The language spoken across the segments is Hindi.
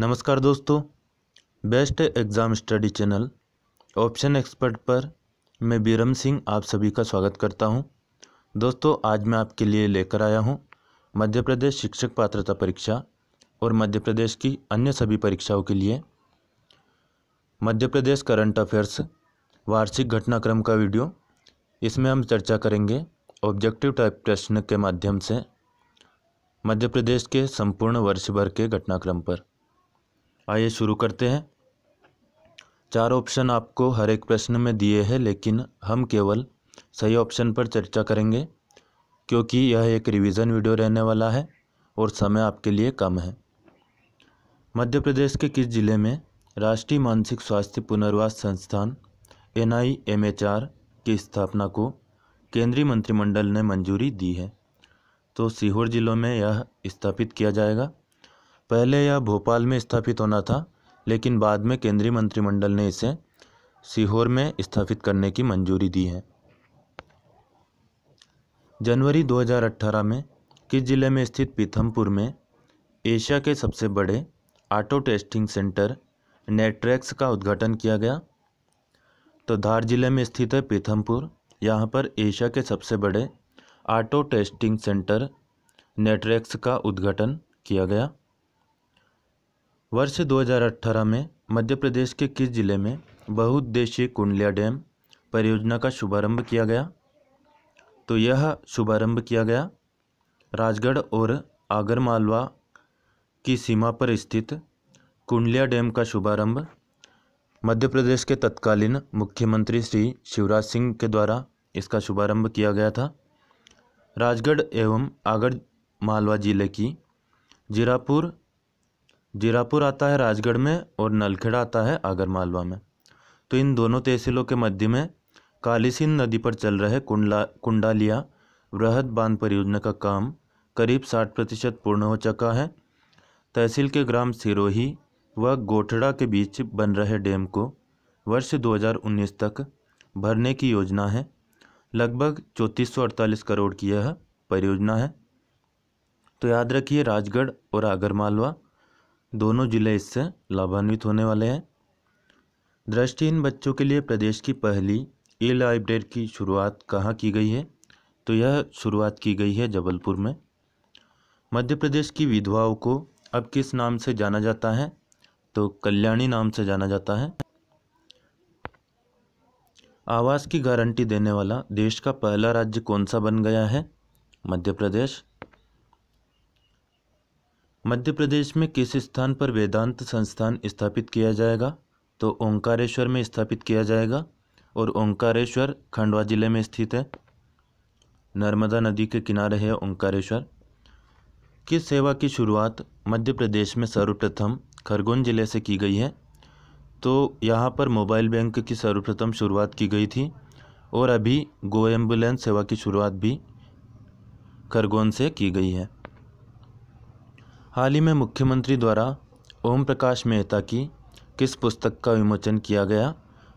नमस्कार दोस्तों best exam study channel option expert पर मैं बीरम सिंह आप सभी का स्वागत करता हूं। दोस्तों आज मैं आपके लिए लेकर आया हूं मध्य प्रदेश शिक्षक पात्रता परीक्षा और मध्य प्रदेश की अन्य सभी परीक्षाओं के लिए मध्य प्रदेश करंट अफेयर्स वार्षिक घटनाक्रम का वीडियो इसमें हम चर्चा करेंगे ऑब्जेक्टिव टाइप प्रश्न के माध्यम से मध्य प्रदेश के संपूर्ण वर्ष भर के घटनाक्रम पर आइए शुरू करते हैं चार ऑप्शन आपको हर एक प्रश्न में दिए हैं लेकिन हम केवल सही ऑप्शन पर चर्चा करेंगे क्योंकि यह एक रिवीजन वीडियो रहने वाला है और समय आपके लिए कम है मध्य प्रदेश के किस ज़िले में राष्ट्रीय मानसिक स्वास्थ्य पुनर्वास संस्थान N I M H R की स्थापना को केंद्रीय मंत्रिमंडल ने मंजूरी दी है तो सीहोर जिलों में यह स्थापित किया जाएगा पहले यह भोपाल में स्थापित होना था लेकिन बाद में केंद्रीय मंत्रिमंडल ने इसे सीहोर में स्थापित करने की मंजूरी दी है जनवरी 2018 में किस ज़िले में स्थित पीथमपुर में एशिया के सबसे बड़े ऑटो टेस्टिंग सेंटर नेट्रैक्स का उद्घाटन किया गया तो धार जिले में स्थित है पीथमपुर यहाँ पर एशिया के सबसे बड़े ऑटो टेस्टिंग सेंटर नेटरेक्स का उद्घाटन किया गया वर्ष 2018 में मध्य प्रदेश के किस जिले में बहुउद्देशीय कुंडलिया डैम परियोजना का शुभारंभ किया गया तो यह शुभारंभ किया गया राजगढ़ और आगर मालवा की सीमा पर स्थित कुंडलिया डैम का शुभारंभ मध्य प्रदेश के तत्कालीन मुख्यमंत्री श्री शिवराज सिंह के द्वारा इसका शुभारंभ किया गया था राजगढ़ एवं आगर मालवा जिले की जीरापुर जीरापुर आता है राजगढ़ में और नलखेड़ा आता है आगरमालवा में तो इन दोनों तहसीलों के मध्य में कालीसिन नदी पर चल रहे कुंडला कुंडालिया वृहद बांध परियोजना का काम करीब साठ प्रतिशत पूर्ण हो चुका है तहसील के ग्राम सिरोही व गोठड़ा के बीच बन रहे डैम को वर्ष 2019 तक भरने की योजना है लगभग चौंतीस करोड़ की यह परियोजना है तो याद रखिए राजगढ़ और आगरमालवा दोनों जिले इससे लाभान्वित होने वाले हैं दृष्टिहीन बच्चों के लिए प्रदेश की पहली ई लाइब्रेरी की शुरुआत कहाँ की गई है तो यह शुरुआत की गई है जबलपुर में मध्य प्रदेश की विधवाओं को अब किस नाम से जाना जाता है तो कल्याणी नाम से जाना जाता है आवास की गारंटी देने वाला देश का पहला राज्य कौन सा बन गया है मध्य प्रदेश मध्य प्रदेश में किस स्थान पर वेदांत संस्थान स्थापित किया जाएगा तो ओंकारेश्वर में स्थापित किया जाएगा और ओंकारेश्वर खंडवा जिले में स्थित है नर्मदा नदी के किनारे है ओंकारेश्वर किस सेवा की शुरुआत मध्य प्रदेश में सर्वप्रथम खरगोन जिले से की गई है तो यहाँ पर मोबाइल बैंक की सर्वप्रथम शुरुआत की गई थी और अभी गो एम्बुलेंस सेवा की शुरुआत भी खरगोन से की गई है हाल ही में मुख्यमंत्री द्वारा ओम प्रकाश मेहता की किस पुस्तक का विमोचन किया गया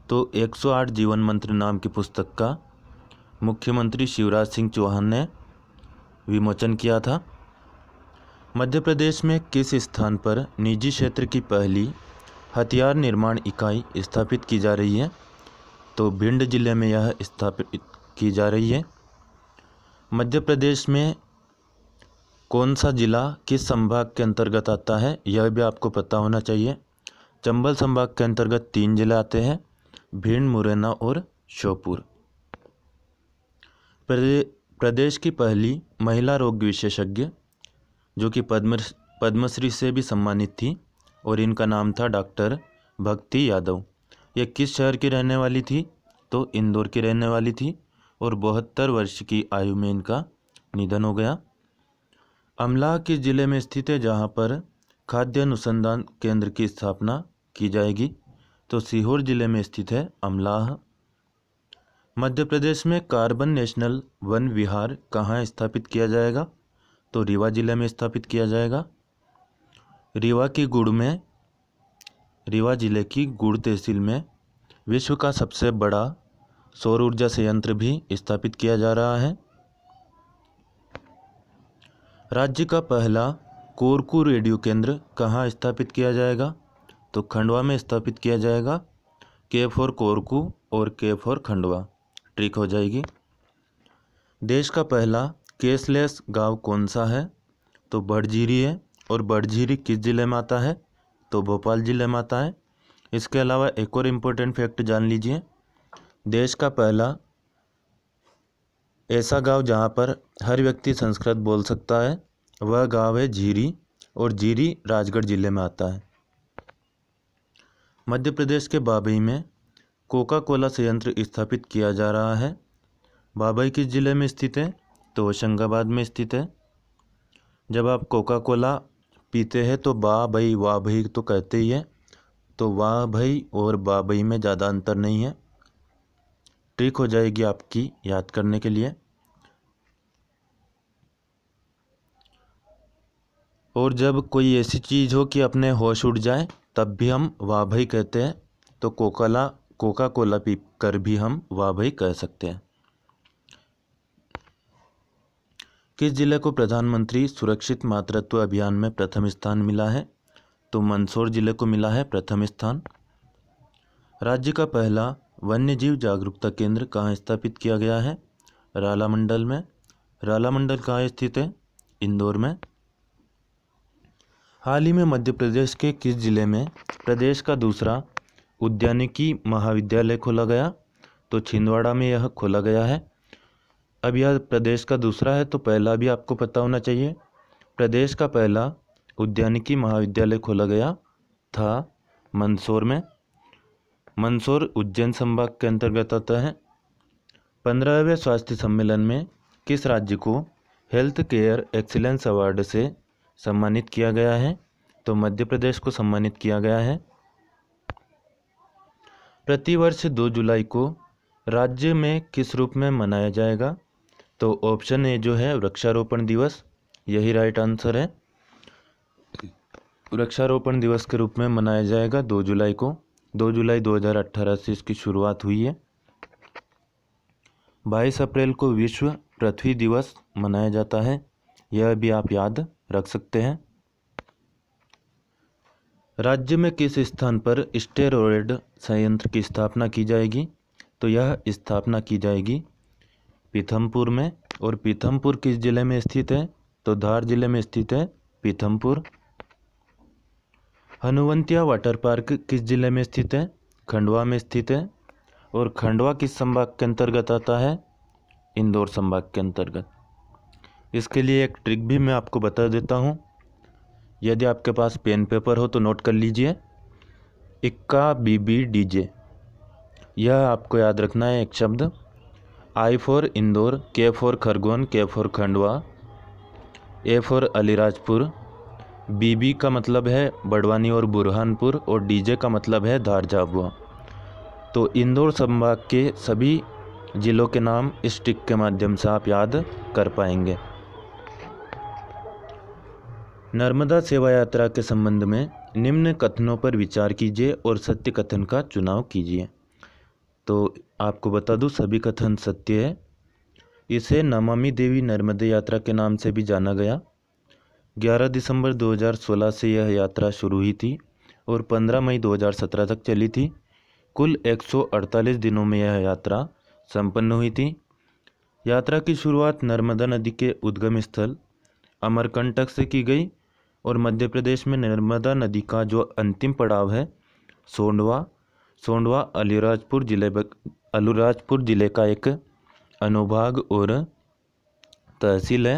तो 108 जीवन मंत्र नाम की पुस्तक का मुख्यमंत्री शिवराज सिंह चौहान ने विमोचन किया था मध्य प्रदेश में किस स्थान पर निजी क्षेत्र की पहली हथियार निर्माण इकाई स्थापित की जा रही है तो भिंड जिले में यह स्थापित की जा रही है मध्य प्रदेश में कौन सा ज़िला किस संभाग के अंतर्गत आता है यह भी आपको पता होना चाहिए चंबल संभाग के अंतर्गत तीन ज़िले आते हैं भिंड मुरैना और श्योपुर प्रदेश की पहली महिला रोग विशेषज्ञ जो कि पद्म पद्मश्री से भी सम्मानित थी और इनका नाम था डॉक्टर भक्ति यादव ये किस शहर की रहने वाली थी तो इंदौर की रहने वाली थी और बहत्तर वर्ष की आयु में इनका निधन हो गया अमलाह किस जिले में स्थित है जहाँ पर खाद्य अनुसंधान केंद्र की स्थापना की जाएगी तो सीहोर जिले में स्थित है अमलाह मध्य प्रदेश में कार्बन नेशनल वन विहार कहाँ स्थापित किया जाएगा तो रीवा जिले में स्थापित किया जाएगा रीवा की गुड़ में रीवा जिले की गुड़ तहसील में विश्व का सबसे बड़ा सौर ऊर्जा संयंत्र भी स्थापित किया जा रहा है राज्य का पहला कोरकू रेडियो केंद्र कहाँ स्थापित किया जाएगा तो खंडवा में स्थापित किया जाएगा के फॉर कोरकू और के फॉर खंडवा ट्रिक हो जाएगी देश का पहला केसलेस गांव कौन सा है तो बड़जीरी है और बड़जीरी किस ज़िले में आता है तो भोपाल ज़िले में आता है इसके अलावा एक और इम्पोर्टेंट फैक्ट जान लीजिए देश का पहला ऐसा गाँव जहाँ पर हर व्यक्ति संस्कृत बोल सकता है वह गाँव है जीरी और जीरी राजगढ़ ज़िले में आता है मध्य प्रदेश के बाबई में कोका कोला संयंत्र स्थापित किया जा रहा है बाबई किस ज़िले में स्थित है तो होशंगाबाद में स्थित है जब आप कोका कोला पीते हैं तो बा भई वाह भई तो कहते ही है तो वाह भई और बाबई में ज़्यादा अंतर नहीं है ट्रिक हो जाएगी आपकी याद करने के लिए और जब कोई ऐसी चीज़ हो कि अपने होश उड़ जाए तब भी हम वाह भाई कहते हैं तो कोकाला कोका कोला पी कर भी हम वाह भाई कह सकते हैं किस जिले को प्रधानमंत्री सुरक्षित मातृत्व अभियान में प्रथम स्थान मिला है तो मंदसौर जिले को मिला है प्रथम स्थान राज्य का पहला वन्य जीव जागरूकता केंद्र कहाँ स्थापित किया गया है राला मंडल में राला मंडल कहाँ स्थित है इंदौर में हाल ही में मध्य प्रदेश के किस जिले में प्रदेश का दूसरा उद्यानिकी महाविद्यालय खोला गया तो छिंदवाड़ा में यह खोला गया है अब यह प्रदेश का दूसरा है तो पहला भी आपको पता होना चाहिए प्रदेश का पहला उद्यानिकी महाविद्यालय खोला गया था मंदसौर में मंदसौर उज्जैन संभाग के अंतर्गत आता है पंद्रहवें स्वास्थ्य सम्मेलन में किस राज्य को हेल्थ केयर एक्सीलेंस अवार्ड से सम्मानित किया गया है तो मध्य प्रदेश को सम्मानित किया गया है प्रतिवर्ष दो जुलाई को राज्य में किस रूप में मनाया जाएगा तो ऑप्शन ए जो है वृक्षारोपण दिवस यही राइट आंसर है वृक्षारोपण दिवस के रूप में मनाया जाएगा दो जुलाई को दो जुलाई 2018 से इसकी शुरुआत हुई है बाईस अप्रैल को विश्व पृथ्वी दिवस मनाया जाता है यह भी आप याद रख सकते हैं राज्य में किस स्थान पर स्टेरॉयड संयंत्र की स्थापना की जाएगी तो यह स्थापना की जाएगी पीथमपुर में और पीथमपुर किस ज़िले में स्थित है तो धार जिले में स्थित है पीथमपुर हनुवंतिया वाटर पार्क किस जिले में स्थित है खंडवा में स्थित है और खंडवा किस संभाग के अंतर्गत आता है इंदौर संभाग के अंतर्गत इसके लिए एक ट्रिक भी मैं आपको बता देता हूँ यदि आपके पास पेन पेपर हो तो नोट कर लीजिए इक्का बी बी डी जे यह आपको याद रखना है एक शब्द आई फोर इंदौर के for Khargone K for Khandwa A for Alirajpur BB का मतलब है बड़वानी और बुरहानपुर और डीजे का मतलब है धारझाबुआ तो इंदौर संभाग के सभी ज़िलों के नाम इस टिक के माध्यम से आप याद कर पाएंगे नर्मदा सेवा यात्रा के संबंध में निम्न कथनों पर विचार कीजिए और सत्य कथन का चुनाव कीजिए तो आपको बता दूं सभी कथन सत्य है इसे नमामि देवी नर्मदा यात्रा के नाम से भी जाना गया ग्यारह दिसंबर 2016 से यह यात्रा शुरू हुई थी और 15 मई 2017 तक चली थी कुल 148 दिनों में यह यात्रा संपन्न हुई थी यात्रा की शुरुआत नर्मदा नदी के उद्गम स्थल अमरकंटक से की गई और मध्य प्रदेश में नर्मदा नदी का जो अंतिम पड़ाव है सोंडवा सोंडवा अलीराजपुर जिले अलीराजपुर ज़िले का एक अनुभाग और तहसील है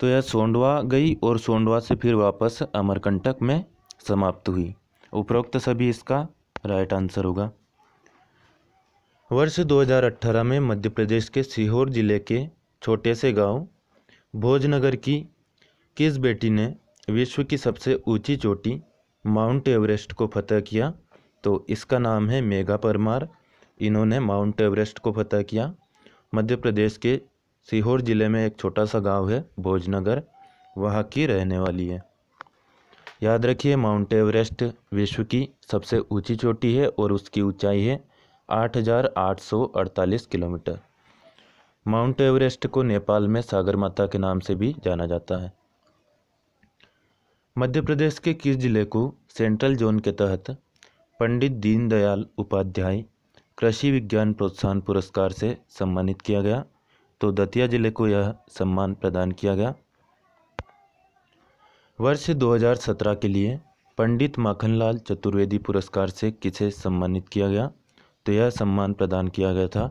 तो यह सोंडवा गई और सोंडवा से फिर वापस अमरकंटक में समाप्त हुई उपरोक्त सभी इसका राइट आंसर होगा वर्ष 2018 में मध्य प्रदेश के सीहोर जिले के छोटे से गांव भोजनगर की किस बेटी ने विश्व की सबसे ऊंची चोटी माउंट एवरेस्ट को फतह किया तो इसका नाम है मेघा परमार इन्होंने माउंट एवरेस्ट को फतह किया मध्य प्रदेश के सीहोर ज़िले में एक छोटा सा गाँव है भोजनगर वहाँ की रहने वाली है याद रखिए माउंट एवरेस्ट विश्व की सबसे ऊंची चोटी है और उसकी ऊंचाई है 8,848 किलोमीटर माउंट एवरेस्ट को नेपाल में सागर माता के नाम से भी जाना जाता है मध्य प्रदेश के किस जिले को सेंट्रल जोन के तहत पंडित दीनदयाल उपाध्याय कृषि विज्ञान प्रोत्साहन पुरस्कार से सम्मानित किया गया तो दतिया जिले को यह सम्मान प्रदान किया गया वर्ष 2017 के लिए पंडित माखनलाल चतुर्वेदी पुरस्कार से किसे सम्मानित किया गया तो यह सम्मान प्रदान किया गया था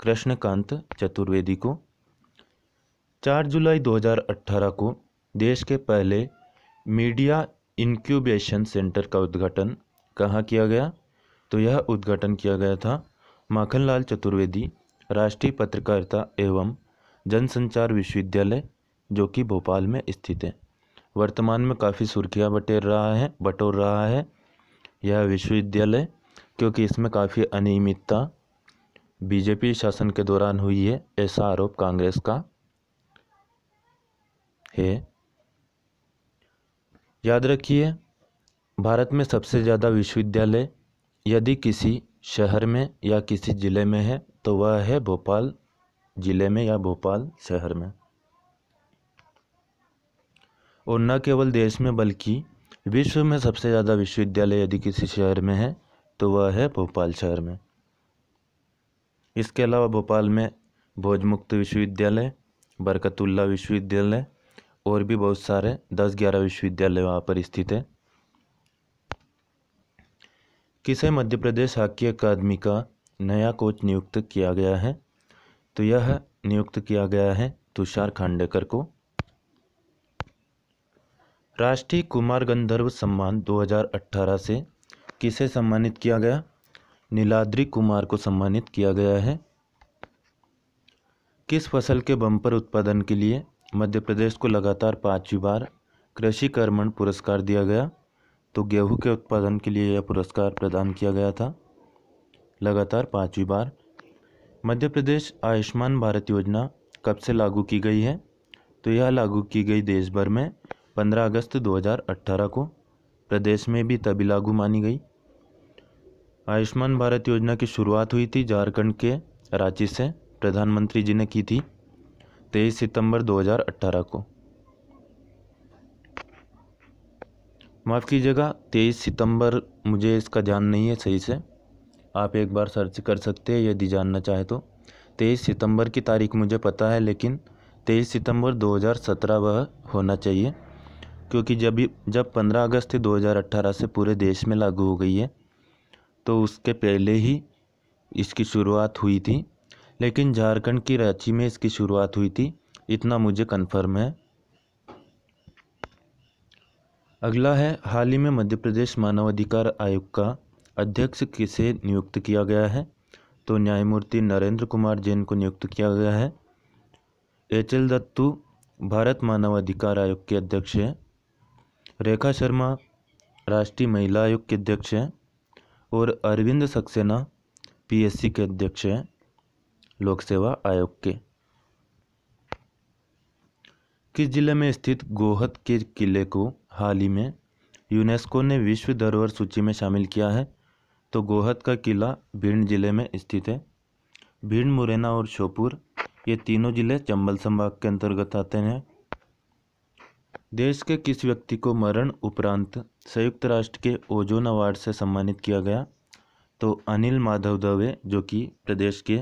कृष्णकांत चतुर्वेदी को 4 जुलाई 2018 को देश के पहले मीडिया इंक्यूबेशन सेंटर का उद्घाटन कहाँ किया गया तो यह उद्घाटन किया गया था माखनलाल चतुर्वेदी राष्ट्रीय पत्रकारिता एवं जनसंचार विश्वविद्यालय जो कि भोपाल में स्थित है वर्तमान में काफ़ी सुर्खियाँ बटेर रहा है बटोर रहा है यह विश्वविद्यालय क्योंकि इसमें काफ़ी अनियमितता बीजेपी शासन के दौरान हुई है ऐसा आरोप कांग्रेस का है याद रखिए भारत में सबसे ज़्यादा विश्वविद्यालय यदि किसी शहर में या किसी ज़िले में है तो वह है भोपाल ज़िले में या भोपाल शहर में और न केवल देश में बल्कि विश्व में सबसे ज़्यादा विश्वविद्यालय यदि किसी शहर में है तो वह है भोपाल शहर में इसके अलावा भोपाल में भोजमुक्त विश्वविद्यालय बरकतुल्ला विश्वविद्यालय और भी बहुत सारे दस ग्यारह विश्वविद्यालय वहाँ पर स्थित है किसे मध्य प्रदेश हॉकी अकादमी का नया कोच नियुक्त किया गया है तो यह नियुक्त किया गया है तुषार खांडेकर को राष्ट्रीय कुमार गंधर्व सम्मान 2018 से किसे सम्मानित किया गया नीलाद्री कुमार को सम्मानित किया गया है किस फसल के बम्पर उत्पादन के लिए मध्य प्रदेश को लगातार पाँचवीं बार कृषि कर्मण पुरस्कार दिया गया तो गेहूं के उत्पादन के लिए यह पुरस्कार प्रदान किया गया था लगातार पाँचवीं बार मध्य प्रदेश आयुष्मान भारत योजना कब से लागू की गई है तो यह लागू की गई देश भर में 15 अगस्त 2018 को प्रदेश में भी तभी लागू मानी गई आयुष्मान भारत योजना की शुरुआत हुई थी झारखंड के रांची से प्रधानमंत्री जी ने की थी 23 सितंबर 2018 को माफ़ कीजिएगा 23 सितंबर मुझे इसका ध्यान नहीं है सही से आप एक बार सर्च कर सकते हैं यदि जानना चाहे तो तेईस सितंबर की तारीख मुझे पता है लेकिन तेईस सितंबर 2017 वह होना चाहिए क्योंकि जब जब 15 अगस्त 2018 से पूरे देश में लागू हो गई है तो उसके पहले ही इसकी शुरुआत हुई थी लेकिन झारखंड की रांची में इसकी शुरुआत हुई थी इतना मुझे कन्फर्म है अगला है हाल ही में मध्य प्रदेश मानवाधिकार आयोग का अध्यक्ष किसे नियुक्त किया गया है तो न्यायमूर्ति नरेंद्र कुमार जैन को नियुक्त किया गया है एच एल दत्तू भारत मानवाधिकार आयोग के अध्यक्ष हैं रेखा शर्मा राष्ट्रीय महिला आयोग के अध्यक्ष हैं और अरविंद सक्सेना पीएससी के अध्यक्ष हैं लोक सेवा आयोग के किस जिले में स्थित गोहद के किले को हाल ही में यूनेस्को ने विश्व धरोहर सूची में शामिल किया है तो गोहद का किला भिंड जिले में स्थित है भिंड मुरैना और श्योपुर ये तीनों जिले चंबल संभाग के अंतर्गत आते हैं देश के किस व्यक्ति को मरण उपरांत संयुक्त राष्ट्र के ओजोन अवार्ड से सम्मानित किया गया तो अनिल माधव दवे जो कि प्रदेश के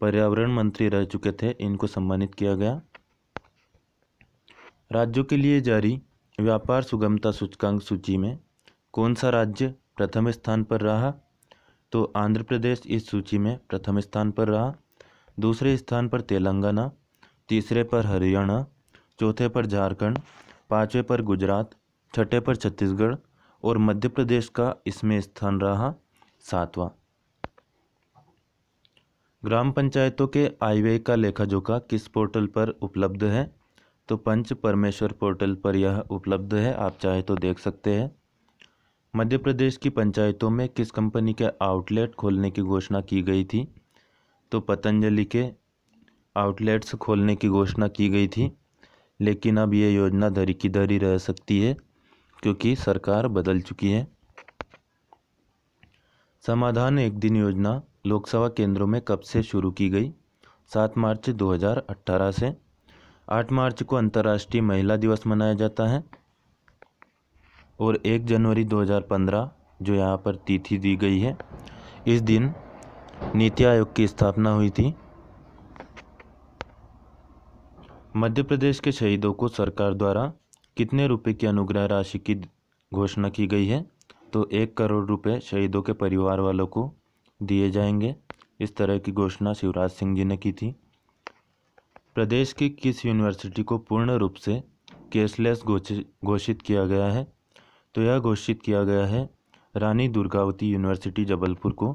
पर्यावरण मंत्री रह चुके थे इनको सम्मानित किया गया राज्यों के लिए जारी व्यापार सुगमता सूचकांक सूची में कौन सा राज्य प्रथम स्थान पर रहा तो आंध्र प्रदेश इस सूची में प्रथम स्थान पर रहा दूसरे स्थान पर तेलंगाना तीसरे पर हरियाणा चौथे पर झारखंड पाँचवें पर गुजरात छठे पर छत्तीसगढ़ और मध्य प्रदेश का इसमें स्थान रहा सातवां ग्राम पंचायतों के आयव्यय का लेखा जोखा किस पोर्टल पर उपलब्ध है तो पंच परमेश्वर पोर्टल पर यह उपलब्ध है आप चाहे तो देख सकते हैं मध्य प्रदेश की पंचायतों में किस कंपनी के आउटलेट खोलने की घोषणा की गई थी तो पतंजलि के आउटलेट्स खोलने की घोषणा की गई थी लेकिन अब ये योजना धरी की धरी रह सकती है क्योंकि सरकार बदल चुकी है समाधान एक दिन योजना लोकसभा केंद्रों में कब से शुरू की गई सात मार्च 2018 से आठ मार्च को अंतर्राष्ट्रीय महिला दिवस मनाया जाता है और एक जनवरी 2015 जो यहाँ पर तिथि दी गई है इस दिन नीति आयोग की स्थापना हुई थी मध्य प्रदेश के शहीदों को सरकार द्वारा कितने रुपए की अनुग्रह राशि की घोषणा की गई है तो एक करोड़ रुपए शहीदों के परिवार वालों को दिए जाएंगे इस तरह की घोषणा शिवराज सिंह जी ने की थी प्रदेश की किस यूनिवर्सिटी को पूर्ण रूप से कैशलेस घोषित किया गया है तो यह घोषित किया गया है रानी दुर्गावती यूनिवर्सिटी जबलपुर को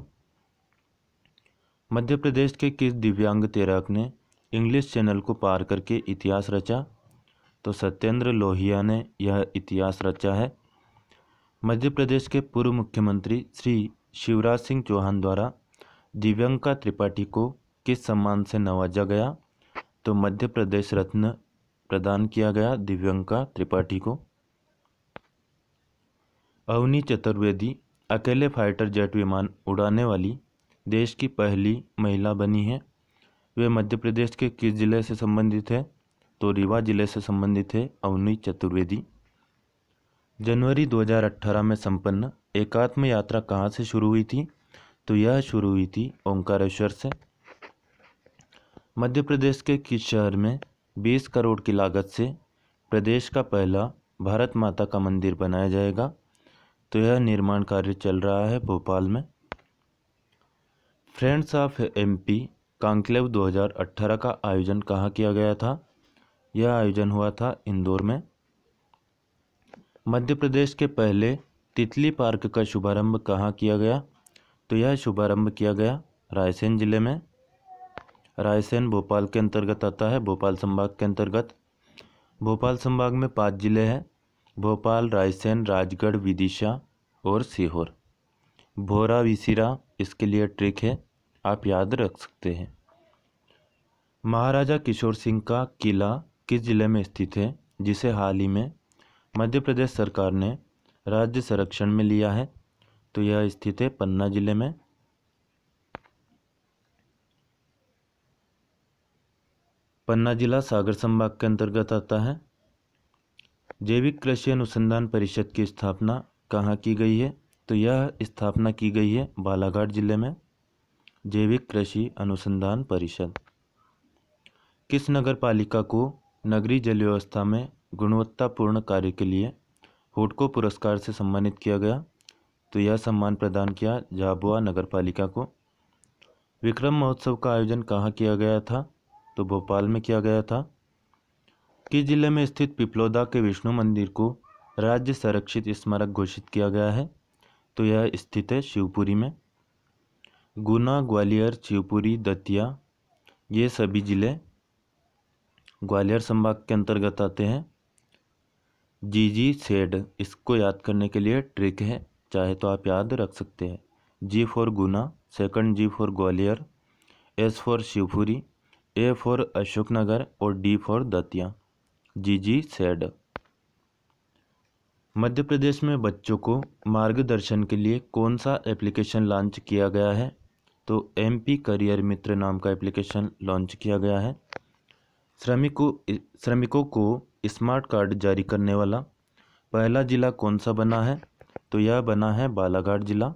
मध्य प्रदेश के किस दिव्यांग तैराक ने इंग्लिश चैनल को पार करके इतिहास रचा तो सत्येंद्र लोहिया ने यह इतिहास रचा है मध्य प्रदेश के पूर्व मुख्यमंत्री श्री शिवराज सिंह चौहान द्वारा दिव्यंका त्रिपाठी को किस सम्मान से नवाजा गया तो मध्य प्रदेश रत्न प्रदान किया गया दिव्यंका त्रिपाठी को अवनी चतुर्वेदी अकेले फाइटर जेट विमान उड़ाने वाली देश की पहली महिला बनी है वे मध्य प्रदेश के किस ज़िले से संबंधित है तो रीवा ज़िले से संबंधित है अवनी चतुर्वेदी जनवरी 2018 में संपन्न एकात्म यात्रा कहाँ से शुरू हुई थी तो यह शुरू हुई थी ओंकारेश्वर से मध्य प्रदेश के किस शहर में 20 करोड़ की लागत से प्रदेश का पहला भारत माता का मंदिर बनाया जाएगा तो यह निर्माण कार्य चल रहा है भोपाल में फ्रेंड्स ऑफ एमपी कांक्लेव 2018 का आयोजन कहाँ किया गया था यह आयोजन हुआ था इंदौर में मध्य प्रदेश के पहले तितली पार्क का शुभारंभ कहाँ किया गया तो यह शुभारंभ किया गया रायसेन जिले में रायसेन भोपाल के अंतर्गत आता है भोपाल संभाग के अंतर्गत भोपाल संभाग में पाँच जिले हैं भोपाल रायसेन राजगढ़ विदिशा और सीहोर भोरा विसीरा इसके लिए ट्रिक है आप याद रख सकते हैं महाराजा किशोर सिंह का किला किस जिले में स्थित है जिसे हाल ही में मध्य प्रदेश सरकार ने राज्य संरक्षण में लिया है तो यह स्थित है पन्ना जिले में पन्ना जिला सागर संभाग के अंतर्गत आता है जैविक कृषि अनुसंधान परिषद की स्थापना कहाँ की गई है तो यह स्थापना की गई है बालाघाट जिले में जैविक कृषि अनुसंधान परिषद किस नगर पालिका को नगरीय जल व्यवस्था में गुणवत्तापूर्ण कार्य के लिए हुडको पुरस्कार से सम्मानित किया गया तो यह सम्मान प्रदान किया झाबुआ नगर पालिका को विक्रम महोत्सव का आयोजन कहाँ किया गया था तो भोपाल में किया गया था किस जिले में स्थित पिपलोदा के विष्णु मंदिर को राज्य संरक्षित स्मारक घोषित किया गया है तो यह स्थित है शिवपुरी में गुना ग्वालियर शिवपुरी दतिया ये सभी ज़िले ग्वालियर संभाग के अंतर्गत आते हैं जी जी सेड इसको याद करने के लिए ट्रिक है चाहे तो आप याद रख सकते हैं G for Guna second G for Gwalior S for Shivpuri A for Ashoknagar और डी फॉर दतिया जी जी सेड मध्य प्रदेश में बच्चों को मार्गदर्शन के लिए कौन सा एप्लीकेशन लॉन्च किया गया है तो एम पी करियर मित्र नाम का एप्लीकेशन लॉन्च किया गया है श्रमिकों श्रमिकों को स्मार्ट कार्ड जारी करने वाला पहला ज़िला कौन सा बना है तो यह बना है बालाघाट ज़िला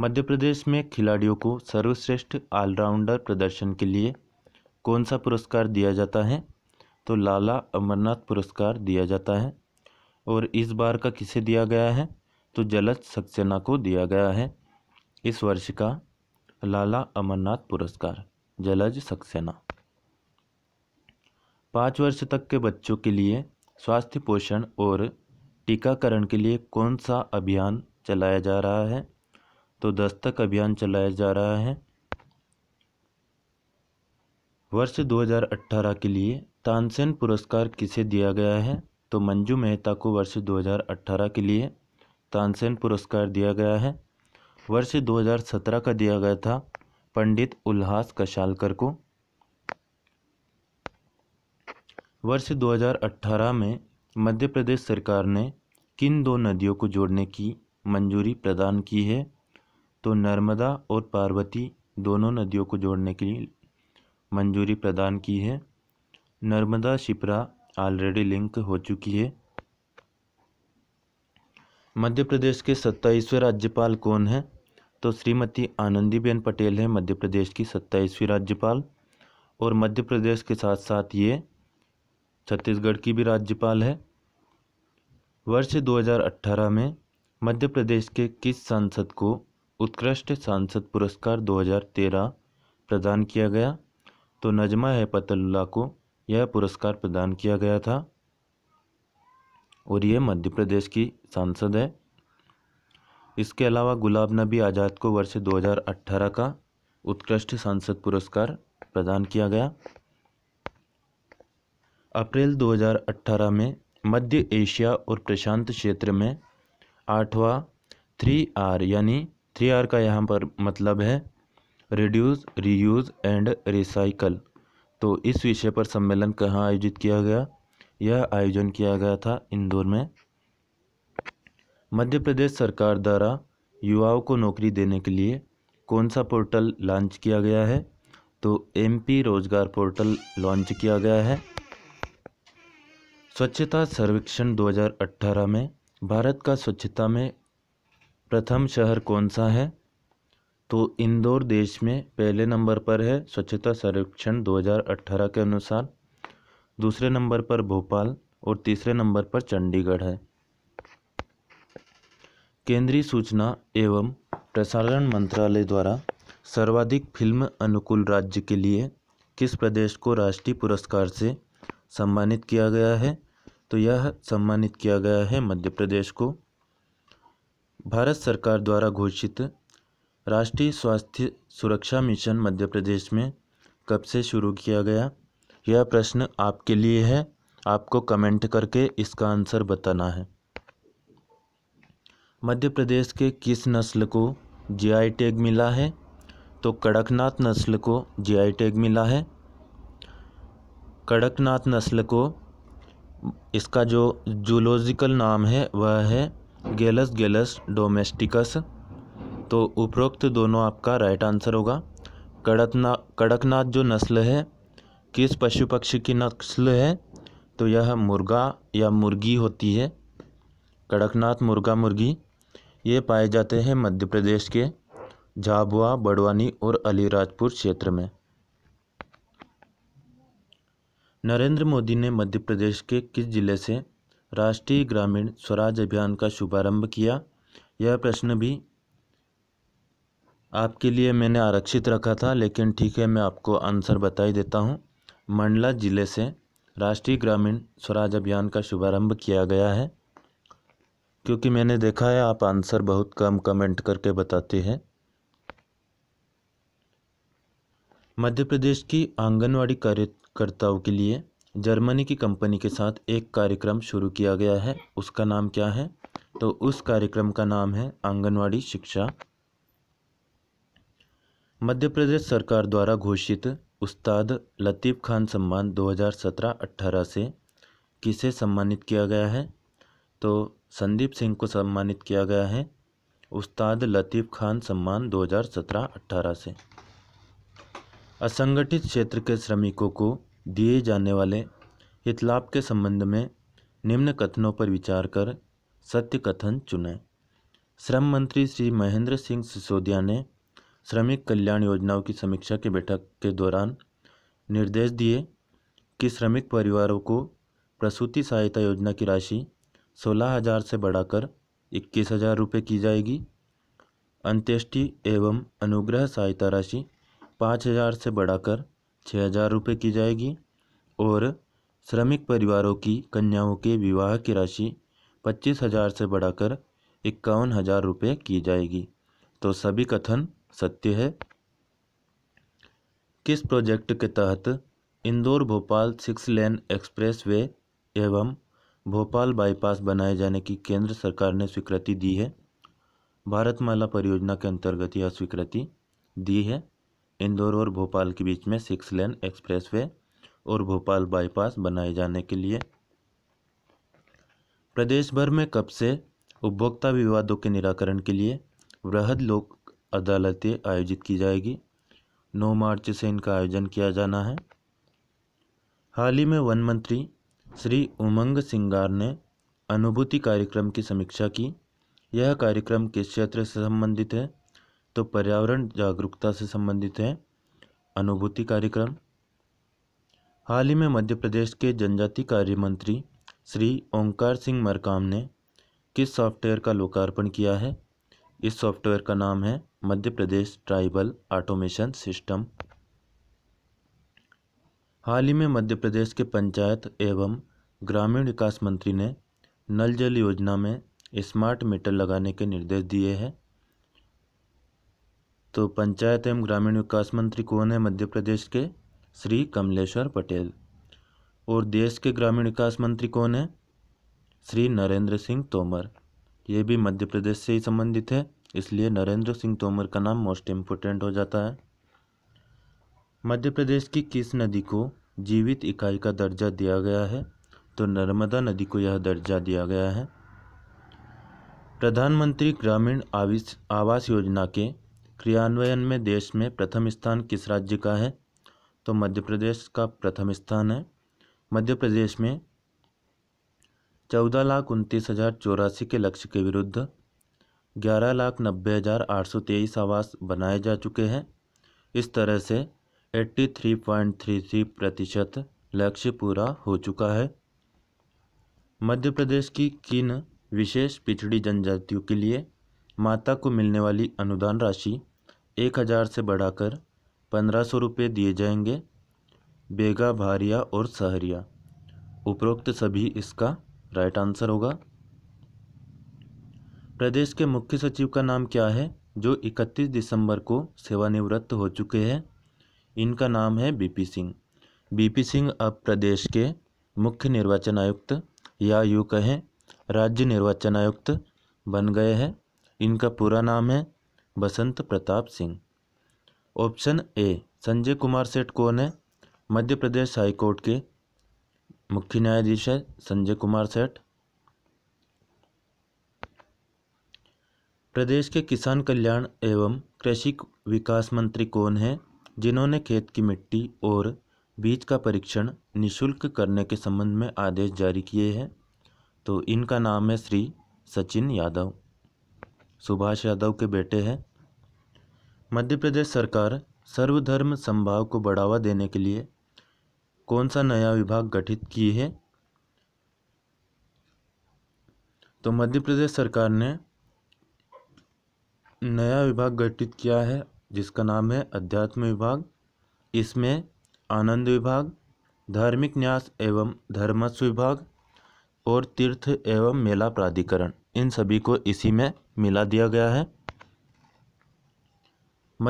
मध्य प्रदेश में खिलाड़ियों को सर्वश्रेष्ठ ऑलराउंडर प्रदर्शन के लिए कौन सा पुरस्कार दिया जाता है तो लाला अमरनाथ पुरस्कार दिया जाता है और इस बार का किसे दिया गया है तो जलज सक्सेना को दिया गया है इस वर्ष का लाला अमरनाथ पुरस्कार जलज सक्सेना पाँच वर्ष तक के बच्चों के लिए स्वास्थ्य पोषण और टीकाकरण के लिए कौन सा अभियान चलाया जा रहा है तो दस्तक अभियान चलाया जा रहा है वर्ष 2018 के लिए तानसेन पुरस्कार किसे दिया गया है तो मंजू मेहता को वर्ष 2018 के लिए तानसेन पुरस्कार दिया गया है वर्ष 2017 का दिया गया था पंडित उल्हास कशालकर को वर्ष 2018 में मध्य प्रदेश सरकार ने किन दो नदियों को जोड़ने की मंजूरी प्रदान की है तो नर्मदा और पार्वती दोनों नदियों को जोड़ने के लिए मंजूरी प्रदान की है नर्मदा शिप्रा ऑलरेडी लिंक हो चुकी है मध्य प्रदेश के सत्ताईसवें राज्यपाल कौन है तो श्रीमती आनंदीबेन पटेल हैं मध्य प्रदेश की सत्ताईसवीं राज्यपाल और मध्य प्रदेश के साथ साथ ये छत्तीसगढ़ की भी राज्यपाल है वर्ष 2018 में मध्य प्रदेश के किस सांसद को उत्कृष्ट सांसद पुरस्कार 2013 प्रदान किया गया तो नजमा है पतल्ला को यह पुरस्कार प्रदान किया गया था और ये मध्य प्रदेश की सांसद है इसके अलावा गुलाब नबी आज़ाद को वर्ष 2018 का उत्कृष्ट सांसद पुरस्कार प्रदान किया गया अप्रैल 2018 में मध्य एशिया और प्रशांत क्षेत्र में आठवां थ्री आर यानी थ्री आर का यहाँ पर मतलब है रिड्यूस रीयूज़ एंड रिसाइकल तो इस विषय पर सम्मेलन कहाँ आयोजित किया गया यह आयोजन किया गया था इंदौर में मध्य प्रदेश सरकार द्वारा युवाओं को नौकरी देने के लिए कौन सा पोर्टल लॉन्च किया गया है तो एमपी रोजगार पोर्टल लॉन्च किया गया है स्वच्छता सर्वेक्षण 2018 में भारत का स्वच्छता में प्रथम शहर कौन सा है तो इंदौर देश में पहले नंबर पर है स्वच्छता सर्वेक्षण 2018 के अनुसार दूसरे नंबर पर भोपाल और तीसरे नंबर पर चंडीगढ़ है केंद्रीय सूचना एवं प्रसारण मंत्रालय द्वारा सर्वाधिक फिल्म अनुकूल राज्य के लिए किस प्रदेश को राष्ट्रीय पुरस्कार से सम्मानित किया गया है तो यह सम्मानित किया गया है मध्य प्रदेश को भारत सरकार द्वारा घोषित राष्ट्रीय स्वास्थ्य सुरक्षा मिशन मध्य प्रदेश में कब से शुरू किया गया यह प्रश्न आपके लिए है आपको कमेंट करके इसका आंसर बताना है मध्य प्रदेश के किस नस्ल को जीआई टैग मिला है तो कड़कनाथ नस्ल को जीआई टैग मिला है कड़कनाथ नस्ल को इसका जो जूलॉजिकल नाम है वह है गेलस गेलस डोमेस्टिकस तो उपरोक्त दोनों आपका राइट आंसर होगा कड़कना कड़कनाथ जो नस्ल है किस पशु पक्षी की नस्ल है तो यह मुर्गा या मुर्गी होती है कड़कनाथ मुर्गा मुर्गी ये पाए जाते हैं मध्य प्रदेश के झाबुआ बड़वानी और अलीराजपुर क्षेत्र में नरेंद्र मोदी ने मध्य प्रदेश के किस जिले से राष्ट्रीय ग्रामीण स्वराज अभियान का शुभारंभ किया यह प्रश्न भी आपके लिए मैंने आरक्षित रखा था लेकिन ठीक है मैं आपको आंसर बता ही देता हूँ मंडला ज़िले से राष्ट्रीय ग्रामीण स्वराज अभियान का शुभारंभ किया गया है क्योंकि मैंने देखा है आप आंसर बहुत कम कमेंट करके बताते हैं मध्य प्रदेश की आंगनवाड़ी कार्यकर्ताओं के लिए जर्मनी की कंपनी के साथ एक कार्यक्रम शुरू किया गया है उसका नाम क्या है तो उस कार्यक्रम का नाम है आंगनवाड़ी शिक्षा मध्य प्रदेश सरकार द्वारा घोषित उस्ताद लतीफ़ खान सम्मान 2017-18 से किसे सम्मानित किया गया है तो संदीप सिंह को सम्मानित किया गया है उस्ताद लतीफ़ खान सम्मान 2017-18 से असंगठित क्षेत्र के श्रमिकों को दिए जाने वाले हितलाभ के संबंध में निम्न कथनों पर विचार कर सत्य कथन चुनें श्रम मंत्री श्री महेंद्र सिंह सिसोदिया ने श्रमिक कल्याण योजनाओं की समीक्षा की बैठक के दौरान निर्देश दिए कि श्रमिक परिवारों को प्रसूति सहायता योजना की राशि सोलह हज़ार से बढ़ाकर इक्कीस हज़ार रुपये की जाएगी अंत्येष्टि एवं अनुग्रह सहायता राशि पाँच हज़ार से बढ़ाकर छः हज़ार रुपये की जाएगी और श्रमिक परिवारों की कन्याओं के विवाह की राशि पच्चीस हज़ार से बढ़ाकर इक्यावन हज़ार रुपये की जाएगी तो सभी कथन सत्य है किस प्रोजेक्ट के तहत Indore Bhopal six lane expressway एवं भोपाल बाईपास बनाए जाने की केंद्र सरकार ने स्वीकृति दी है भारतमाला परियोजना के अंतर्गत यह स्वीकृति दी है इंदौर और भोपाल के बीच में सिक्स लेन एक्सप्रेसवे और भोपाल बाईपास बनाए जाने के लिए प्रदेश भर में कब से उपभोक्ता विवादों के निराकरण के लिए वृहद लोक अदालतें आयोजित की जाएगी 9 मार्च से इनका आयोजन किया जाना है हाल ही में वन मंत्री श्री उमंग सिंगार ने अनुभूति कार्यक्रम की समीक्षा की यह कार्यक्रम किस क्षेत्र से संबंधित है तो पर्यावरण जागरूकता से संबंधित है अनुभूति कार्यक्रम हाल ही में मध्य प्रदेश के जनजाति कार्य मंत्री श्री ओंकार सिंह मरकाम ने किस सॉफ्टवेयर का लोकार्पण किया है इस सॉफ्टवेयर का नाम है Madhya Pradesh tribal automation system हाल ही में मध्य प्रदेश के पंचायत एवं ग्रामीण विकास मंत्री ने नल जल योजना में स्मार्ट मीटर लगाने के निर्देश दिए हैं तो पंचायत एवं ग्रामीण विकास मंत्री कौन है मध्य प्रदेश के श्री कमलेश्वर पटेल और देश के ग्रामीण विकास मंत्री कौन है श्री नरेंद्र सिंह तोमर ये भी मध्य प्रदेश से ही संबंधित है इसलिए नरेंद्र सिंह तोमर का नाम मोस्ट इम्पोर्टेंट हो जाता है मध्य प्रदेश की किस नदी को जीवित इकाई का दर्जा दिया गया है तो नर्मदा नदी को यह दर्जा दिया गया है प्रधानमंत्री ग्रामीण आवास योजना के क्रियान्वयन में देश में प्रथम स्थान किस राज्य का है तो मध्य प्रदेश का प्रथम स्थान है मध्य प्रदेश में चौदह लाख उनतीस हज़ार चौरासी के लक्ष्य के विरुद्ध ग्यारह लाख नब्बे हज़ार आठ सौ तेईस आवास बनाए जा चुके हैं इस तरह से eighty three three point three प्रतिशत लक्ष्य पूरा हो चुका है मध्य प्रदेश की किन विशेष पिछड़ी जनजातियों के लिए माता को मिलने वाली अनुदान राशि एक हज़ार से बढ़ाकर पंद्रह सौ रुपये दिए जाएंगे बेगा भारिया और सहरिया उपरोक्त सभी इसका राइट आंसर होगा प्रदेश के मुख्य सचिव का नाम क्या है जो 31 दिसंबर को सेवानिवृत्त हो चुके हैं इनका नाम है बीपी सिंह बीपी सिंह अब प्रदेश के मुख्य निर्वाचन आयुक्त या यूँ कहें राज्य निर्वाचन आयुक्त बन गए हैं इनका पूरा नाम है बसंत प्रताप सिंह ऑप्शन ए संजय कुमार सेठ कौन है मध्य प्रदेश हाईकोर्ट के मुख्य न्यायाधीश है संजय कुमार सेठ प्रदेश के किसान कल्याण एवं कृषि विकास मंत्री कौन है जिन्होंने खेत की मिट्टी और बीज का परीक्षण निशुल्क करने के संबंध में आदेश जारी किए हैं तो इनका नाम है श्री सचिन यादव सुभाष यादव के बेटे हैं मध्य प्रदेश सरकार सर्वधर्म संभाव को बढ़ावा देने के लिए कौन सा नया विभाग गठित किए हैं तो मध्य प्रदेश सरकार ने नया विभाग गठित किया है जिसका नाम है अध्यात्म विभाग इसमें आनंद विभाग धार्मिक न्यास एवं धर्मस्व विभाग और तीर्थ एवं मेला प्राधिकरण इन सभी को इसी में मिला दिया गया है